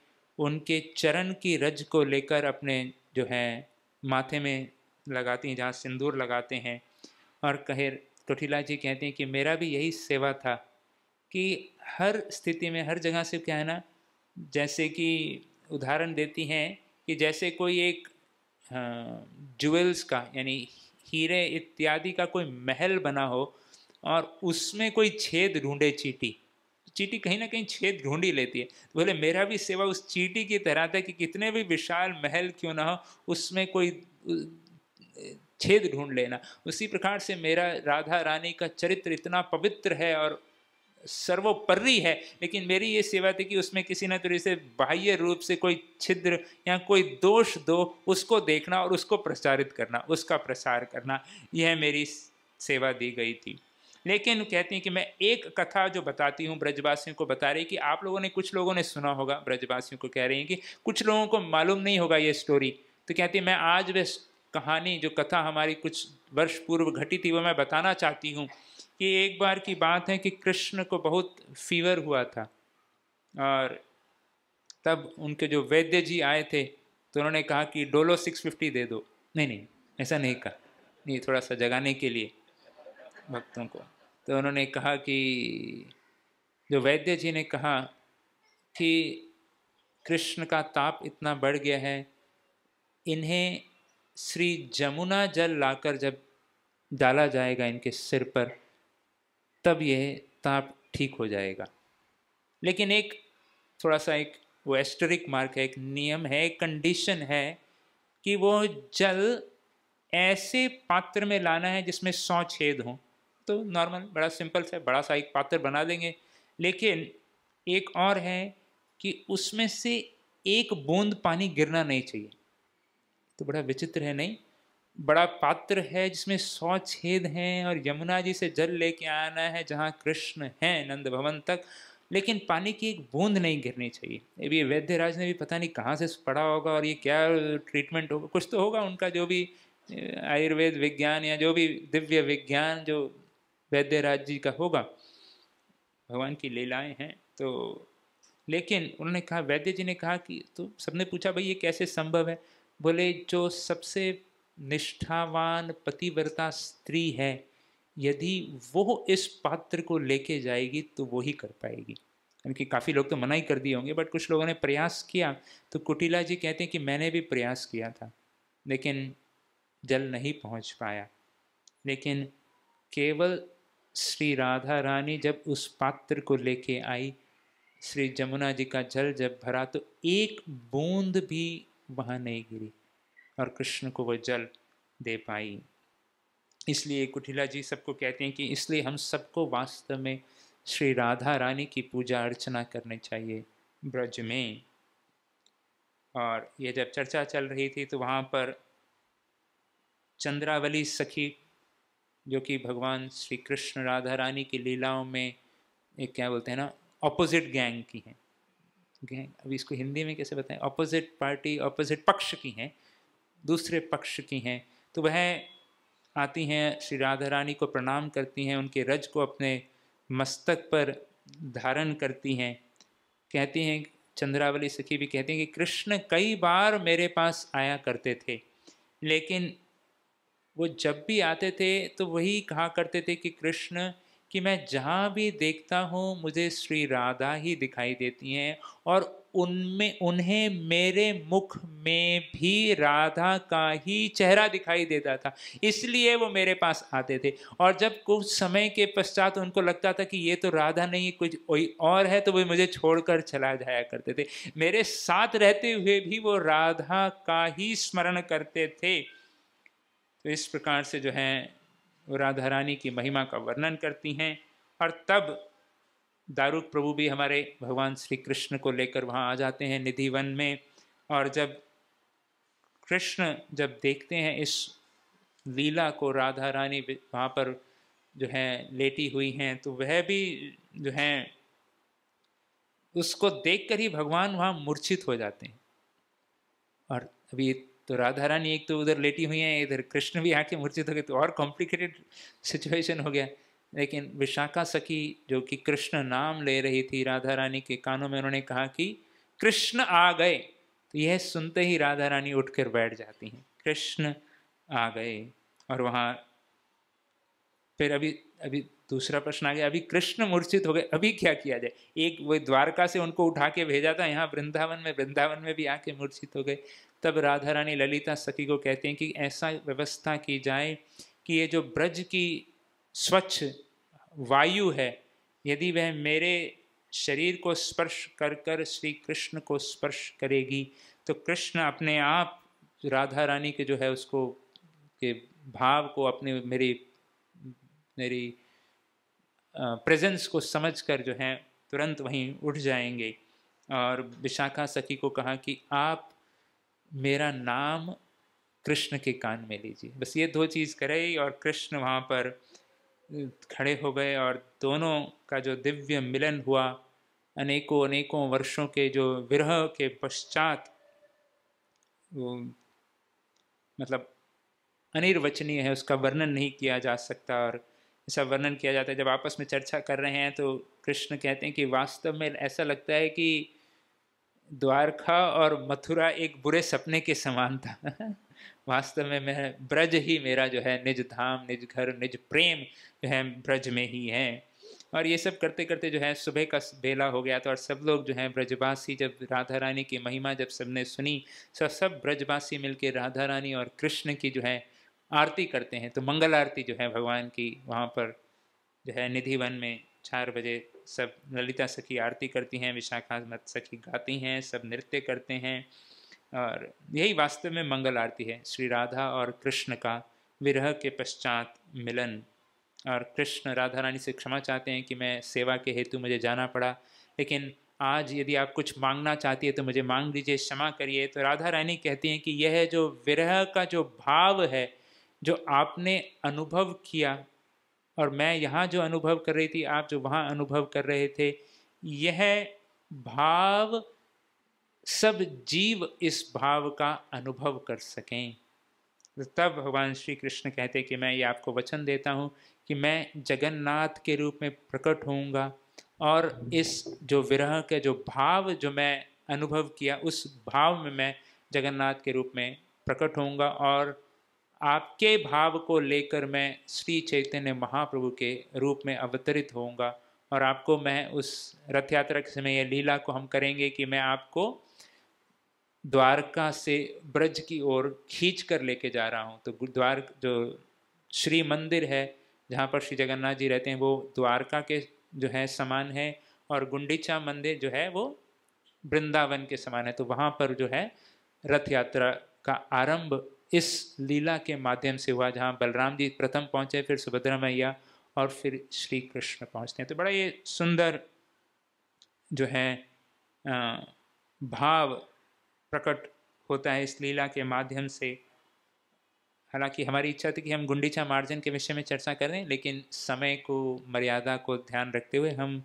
उनके चरण की रज को लेकर अपने जो है माथे में लगाती हैं जहाँ सिंदूर लगाते हैं और कहे टोठीला जी कहते हैं कि मेरा भी यही सेवा था कि हर स्थिति में हर जगह से क्या है ना जैसे कि उदाहरण देती हैं कि जैसे कोई एक ज्वेल्स का यानी हीरे इत्यादि का कोई महल बना हो और उसमें कोई छेद ढूंढे चीटी चीटी कहीं ना कहीं छेद ढूंढी लेती है तो बोले मेरा भी सेवा उस चीटी की तरह था कि कितने भी विशाल महल क्यों ना हो उसमें कोई छेद ढूंढ लेना उसी प्रकार से मेरा राधा रानी का चरित्र इतना पवित्र है और सर्वोपरि है लेकिन मेरी ये सेवा थी कि उसमें किसी न तरह से बाह्य रूप से कोई छिद्र या कोई दोष दो उसको देखना और उसको प्रचारित करना उसका प्रसार करना यह मेरी सेवा दी गई थी लेकिन कहती हैं कि मैं एक कथा जो बताती हूँ ब्रजवासियों को बता रही कि आप लोगों ने कुछ लोगों ने सुना होगा ब्रजवासियों को कह रही हैं कि कुछ लोगों को मालूम नहीं होगा ये स्टोरी तो कहती है मैं आज वे कहानी जो कथा हमारी कुछ वर्ष पूर्व घटी थी वो मैं बताना चाहती हूँ कि एक बार की बात है कि कृष्ण को बहुत फीवर हुआ था और तब उनके जो वैद्य जी आए थे तो उन्होंने कहा कि डोलो सिक्स फिफ्टी दे दो नहीं नहीं ऐसा नहीं कहा नहीं थोड़ा सा जगाने के लिए भक्तों को तो उन्होंने कहा कि जो वैद्य जी ने कहा कि कृष्ण का ताप इतना बढ़ गया है इन्हें श्री जमुना जल लाकर जब डाला जाएगा इनके सिर पर तब यह ताप ठीक हो जाएगा लेकिन एक थोड़ा सा एक वो एस्टरिक मार्क है एक नियम है एक कंडीशन है कि वो जल ऐसे पात्र में लाना है जिसमें सौ छेद हों तो नॉर्मल बड़ा सिंपल सा बड़ा सा एक पात्र बना देंगे लेकिन एक और है कि उसमें से एक बूंद पानी गिरना नहीं चाहिए तो बड़ा विचित्र है नहीं बड़ा पात्र है जिसमें सौ छेद हैं और यमुना जी से जल लेके आना है जहाँ कृष्ण हैं नंद भवन तक लेकिन पानी की एक बूंद नहीं गिरनी चाहिए अभी वैद्य वैद्यराज ने भी पता नहीं कहाँ से पढ़ा होगा और ये क्या ट्रीटमेंट होगा कुछ तो होगा उनका जो भी आयुर्वेद विज्ञान या जो भी दिव्य विज्ञान जो वैद्यराज जी का होगा भगवान की लीलाएँ हैं तो लेकिन उन्होंने कहा वैद्य जी ने कहा कि तो सबने पूछा भाई ये कैसे संभव है बोले जो सबसे निष्ठावान पतिव्रता स्त्री है यदि वो इस पात्र को लेके जाएगी तो वो ही कर पाएगी क्योंकि काफ़ी लोग तो मना ही कर दिए होंगे बट कुछ लोगों ने प्रयास किया तो कुटिला जी कहते हैं कि मैंने भी प्रयास किया था लेकिन जल नहीं पहुंच पाया लेकिन केवल श्री राधा रानी जब उस पात्र को लेके आई श्री जमुना जी का जल जब भरा तो एक बूंद भी वहाँ नहीं गिरी और कृष्ण को वो जल दे पाई इसलिए कुठिला जी सबको कहते हैं कि इसलिए हम सबको वास्तव में श्री राधा रानी की पूजा अर्चना करनी चाहिए ब्रज में और ये जब चर्चा चल रही थी तो वहाँ पर चंद्रावली सखी जो कि भगवान श्री कृष्ण राधा रानी की लीलाओं में एक क्या बोलते हैं ना ऑपोजिट गैंग की हैं गैंग अभी इसको हिंदी में कैसे बताएं ऑपोजिट पार्टी ऑपोजिट पक्ष की हैं दूसरे पक्ष की हैं तो वह आती हैं श्री राधा रानी को प्रणाम करती हैं उनके रज को अपने मस्तक पर धारण करती हैं कहती हैं चंद्रावली सखी भी कहती हैं कि कृष्ण कई बार मेरे पास आया करते थे लेकिन वो जब भी आते थे तो वही कहा करते थे कि कृष्ण कि मैं जहाँ भी देखता हूँ मुझे श्री राधा ही दिखाई देती हैं और उनमें उन्हें मेरे मुख में भी राधा का ही चेहरा दिखाई देता था इसलिए वो मेरे पास आते थे और जब कुछ समय के पश्चात उनको लगता था कि ये तो राधा नहीं कुछ कोई और है तो वो मुझे छोड़कर चला जाया करते थे मेरे साथ रहते हुए भी वो राधा का ही स्मरण करते थे तो इस प्रकार से जो है वो राधा रानी की महिमा का वर्णन करती हैं और तब दारुक प्रभु भी हमारे भगवान श्री कृष्ण को लेकर वहाँ आ जाते हैं निधि वन में और जब कृष्ण जब देखते हैं इस लीला को राधा रानी वहाँ पर जो है लेटी हुई हैं तो वह भी जो है उसको देखकर ही भगवान वहाँ मूर्छित हो जाते हैं और अभी तो राधा रानी एक तो उधर लेटी हुई हैं इधर कृष्ण भी आके मूर्छित हो गए तो और कॉम्प्लिकेटेड सिचुएशन हो गया लेकिन विशाखा सखी जो कि कृष्ण नाम ले रही थी राधा रानी के कानों में उन्होंने कहा कि कृष्ण आ गए तो यह सुनते ही राधा रानी उठकर बैठ जाती हैं कृष्ण आ गए और वहाँ फिर अभी अभी दूसरा प्रश्न आ गया अभी कृष्ण मूर्छित हो गए अभी क्या किया जाए एक वो द्वारका से उनको उठा के भेजा था यहाँ वृंदावन में वृंदावन में भी आके मूर्छित हो गए तब राधा रानी ललिता सखी को कहते हैं कि ऐसा व्यवस्था की जाए कि ये जो ब्रज की स्वच्छ वायु है यदि वह मेरे शरीर को स्पर्श कर कर श्री कृष्ण को स्पर्श करेगी तो कृष्ण अपने आप राधा रानी के जो है उसको के भाव को अपने मेरी मेरी प्रेजेंस को समझ कर जो है तुरंत वहीं उठ जाएंगे और विशाखा सखी को कहा कि आप मेरा नाम कृष्ण के कान में लीजिए बस ये दो चीज़ करे और कृष्ण वहाँ पर खड़े हो गए और दोनों का जो दिव्य मिलन हुआ अनेकों अनेकों वर्षों के जो विरह के पश्चात वो मतलब अनिर्वचनीय है उसका वर्णन नहीं किया जा सकता और ऐसा वर्णन किया जाता है जब आपस में चर्चा कर रहे हैं तो कृष्ण कहते हैं कि वास्तव में ऐसा लगता है कि द्वारका और मथुरा एक बुरे सपने के समान था *laughs* वास्तव में मैं ब्रज ही मेरा जो है निज धाम निज घर निज प्रेम जो है ब्रज में ही है और ये सब करते करते जो है सुबह का बेला हो गया तो और सब लोग जो है ब्रजवासी जब राधा रानी की महिमा जब सबने सुनी सब तो सब ब्रजवासी मिलकर राधा रानी और कृष्ण की जो है आरती करते हैं तो मंगल आरती जो है भगवान की वहाँ पर जो है निधि वन में चार बजे सब ललिता सखी आरती करती हैं विशाखा मत सखी गाती हैं सब नृत्य करते हैं और यही वास्तव में मंगल आरती है श्री राधा और कृष्ण का विरह के पश्चात मिलन और कृष्ण राधा रानी से क्षमा चाहते हैं कि मैं सेवा के हेतु मुझे जाना पड़ा लेकिन आज यदि आप कुछ मांगना चाहती है तो मुझे मांग लीजिए क्षमा करिए तो राधा रानी कहती हैं कि यह जो विरह का जो भाव है जो आपने अनुभव किया और मैं यहाँ जो अनुभव कर रही थी आप जो वहाँ अनुभव कर रहे थे यह भाव सब जीव इस भाव का अनुभव कर सकें तब भगवान श्री कृष्ण कहते कि मैं ये आपको वचन देता हूँ कि मैं जगन्नाथ के रूप में प्रकट होऊंगा और इस जो विरह के जो भाव जो मैं अनुभव किया उस भाव में मैं जगन्नाथ के रूप में प्रकट होऊंगा और आपके भाव को लेकर मैं श्री चैतन्य महाप्रभु के रूप में अवतरित होऊंगा और आपको मैं उस रथ यात्रा के समय यह लीला को हम करेंगे कि मैं आपको द्वारका से ब्रज की ओर खींच कर लेके जा रहा हूँ तो द्वार जो श्री मंदिर है जहाँ पर श्री जगन्नाथ जी रहते हैं वो द्वारका के जो है समान है और गुंडीचा मंदिर जो है वो वृंदावन के समान है तो वहाँ पर जो है रथ यात्रा का आरंभ इस लीला के माध्यम से हुआ जहाँ बलराम जी प्रथम पहुँचे फिर सुभद्रा मैया और फिर श्री कृष्ण पहुँचते हैं तो बड़ा ये सुंदर जो है भाव प्रकट होता है इस लीला के माध्यम से हालांकि हमारी इच्छा थी कि हम गुंडीचा मार्जन के विषय में चर्चा करें लेकिन समय को मर्यादा को ध्यान रखते हुए हम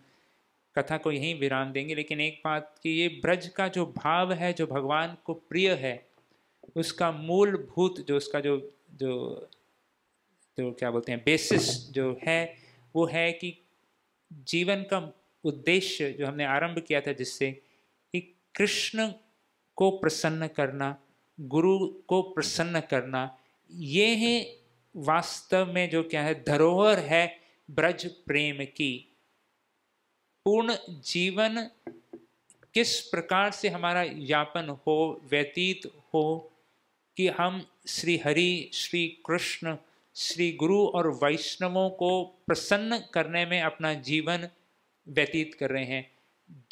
कथा को यहीं विराम देंगे लेकिन एक बात कि ये ब्रज का जो भाव है जो भगवान को प्रिय है उसका मूलभूत जो उसका जो जो जो क्या बोलते हैं बेसिस जो है वो है कि जीवन का उद्देश्य जो हमने आरंभ किया था जिससे कि कृष्ण को प्रसन्न करना गुरु को प्रसन्न करना ये है वास्तव में जो क्या है धरोहर है ब्रज प्रेम की पूर्ण जीवन किस प्रकार से हमारा यापन हो व्यतीत हो कि हम श्री हरि श्री कृष्ण श्री गुरु और वैष्णवों को प्रसन्न करने में अपना जीवन व्यतीत कर रहे हैं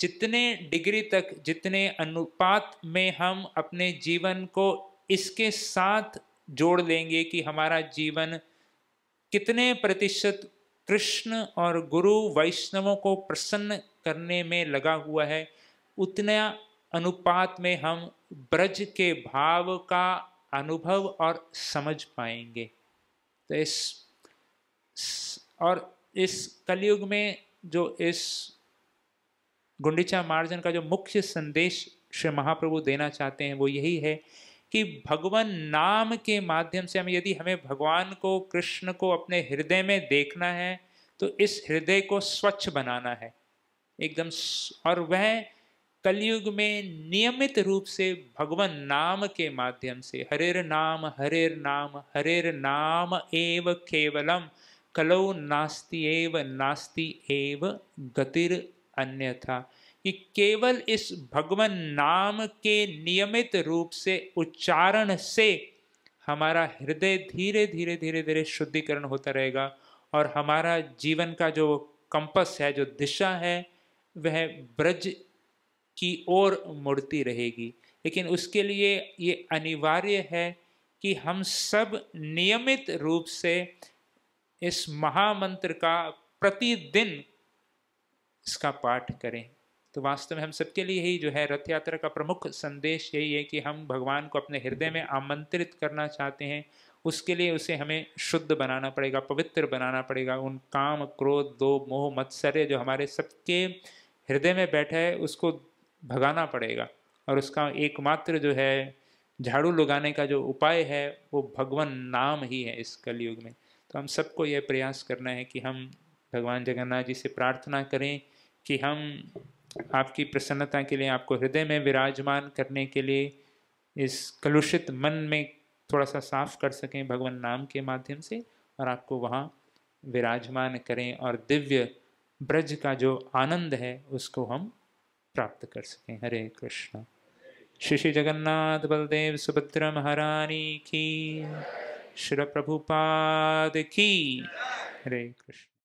जितने डिग्री तक जितने अनुपात में हम अपने जीवन को इसके साथ जोड़ लेंगे कि हमारा जीवन कितने प्रतिशत कृष्ण और गुरु वैष्णवों को प्रसन्न करने में लगा हुआ है उतना अनुपात में हम ब्रज के भाव का अनुभव और समझ पाएंगे तो इस और इस कलयुग में जो इस गुंडिचा मार्जन का जो मुख्य संदेश श्री महाप्रभु देना चाहते हैं वो यही है कि भगवान नाम के माध्यम से हम यदि हमें भगवान को कृष्ण को अपने हृदय में देखना है तो इस हृदय को स्वच्छ बनाना है एकदम और वह कलयुग में नियमित रूप से भगवान नाम के माध्यम से हरेर नाम हरेर नाम हरेर नाम एव केवलम कलौ नास्ति एव नास्ति एव गतिर अन्यथा कि केवल इस भगवान नाम के नियमित रूप से उच्चारण से हमारा हृदय धीरे धीरे धीरे धीरे शुद्धिकरण होता रहेगा और हमारा जीवन का जो कंपस है जो दिशा है वह ब्रज की ओर मुड़ती रहेगी लेकिन उसके लिए ये अनिवार्य है कि हम सब नियमित रूप से इस महामंत्र का प्रतिदिन इसका पाठ करें तो वास्तव में हम सबके लिए ही जो है रथ यात्रा का प्रमुख संदेश यही है कि हम भगवान को अपने हृदय में आमंत्रित करना चाहते हैं उसके लिए उसे हमें शुद्ध बनाना पड़ेगा पवित्र बनाना पड़ेगा उन काम क्रोध दो मोह मत्सर्य जो हमारे सबके हृदय में बैठा है उसको भगाना पड़ेगा और उसका एकमात्र जो है झाड़ू लगाने का जो उपाय है वो भगवान नाम ही है इस कलयुग में तो हम सबको यह प्रयास करना है कि हम भगवान जगन्नाथ जी से प्रार्थना करें कि हम आपकी प्रसन्नता के लिए आपको हृदय में विराजमान करने के लिए इस कलुषित मन में थोड़ा सा साफ कर सकें भगवान नाम के माध्यम से और आपको वहाँ विराजमान करें और दिव्य ब्रज का जो आनंद है उसको हम प्राप्त कर सकें हरे कृष्ण श्री श्री जगन्नाथ बलदेव सुभद्रा महारानी की श्री प्रभुपाद की हरे कृष्ण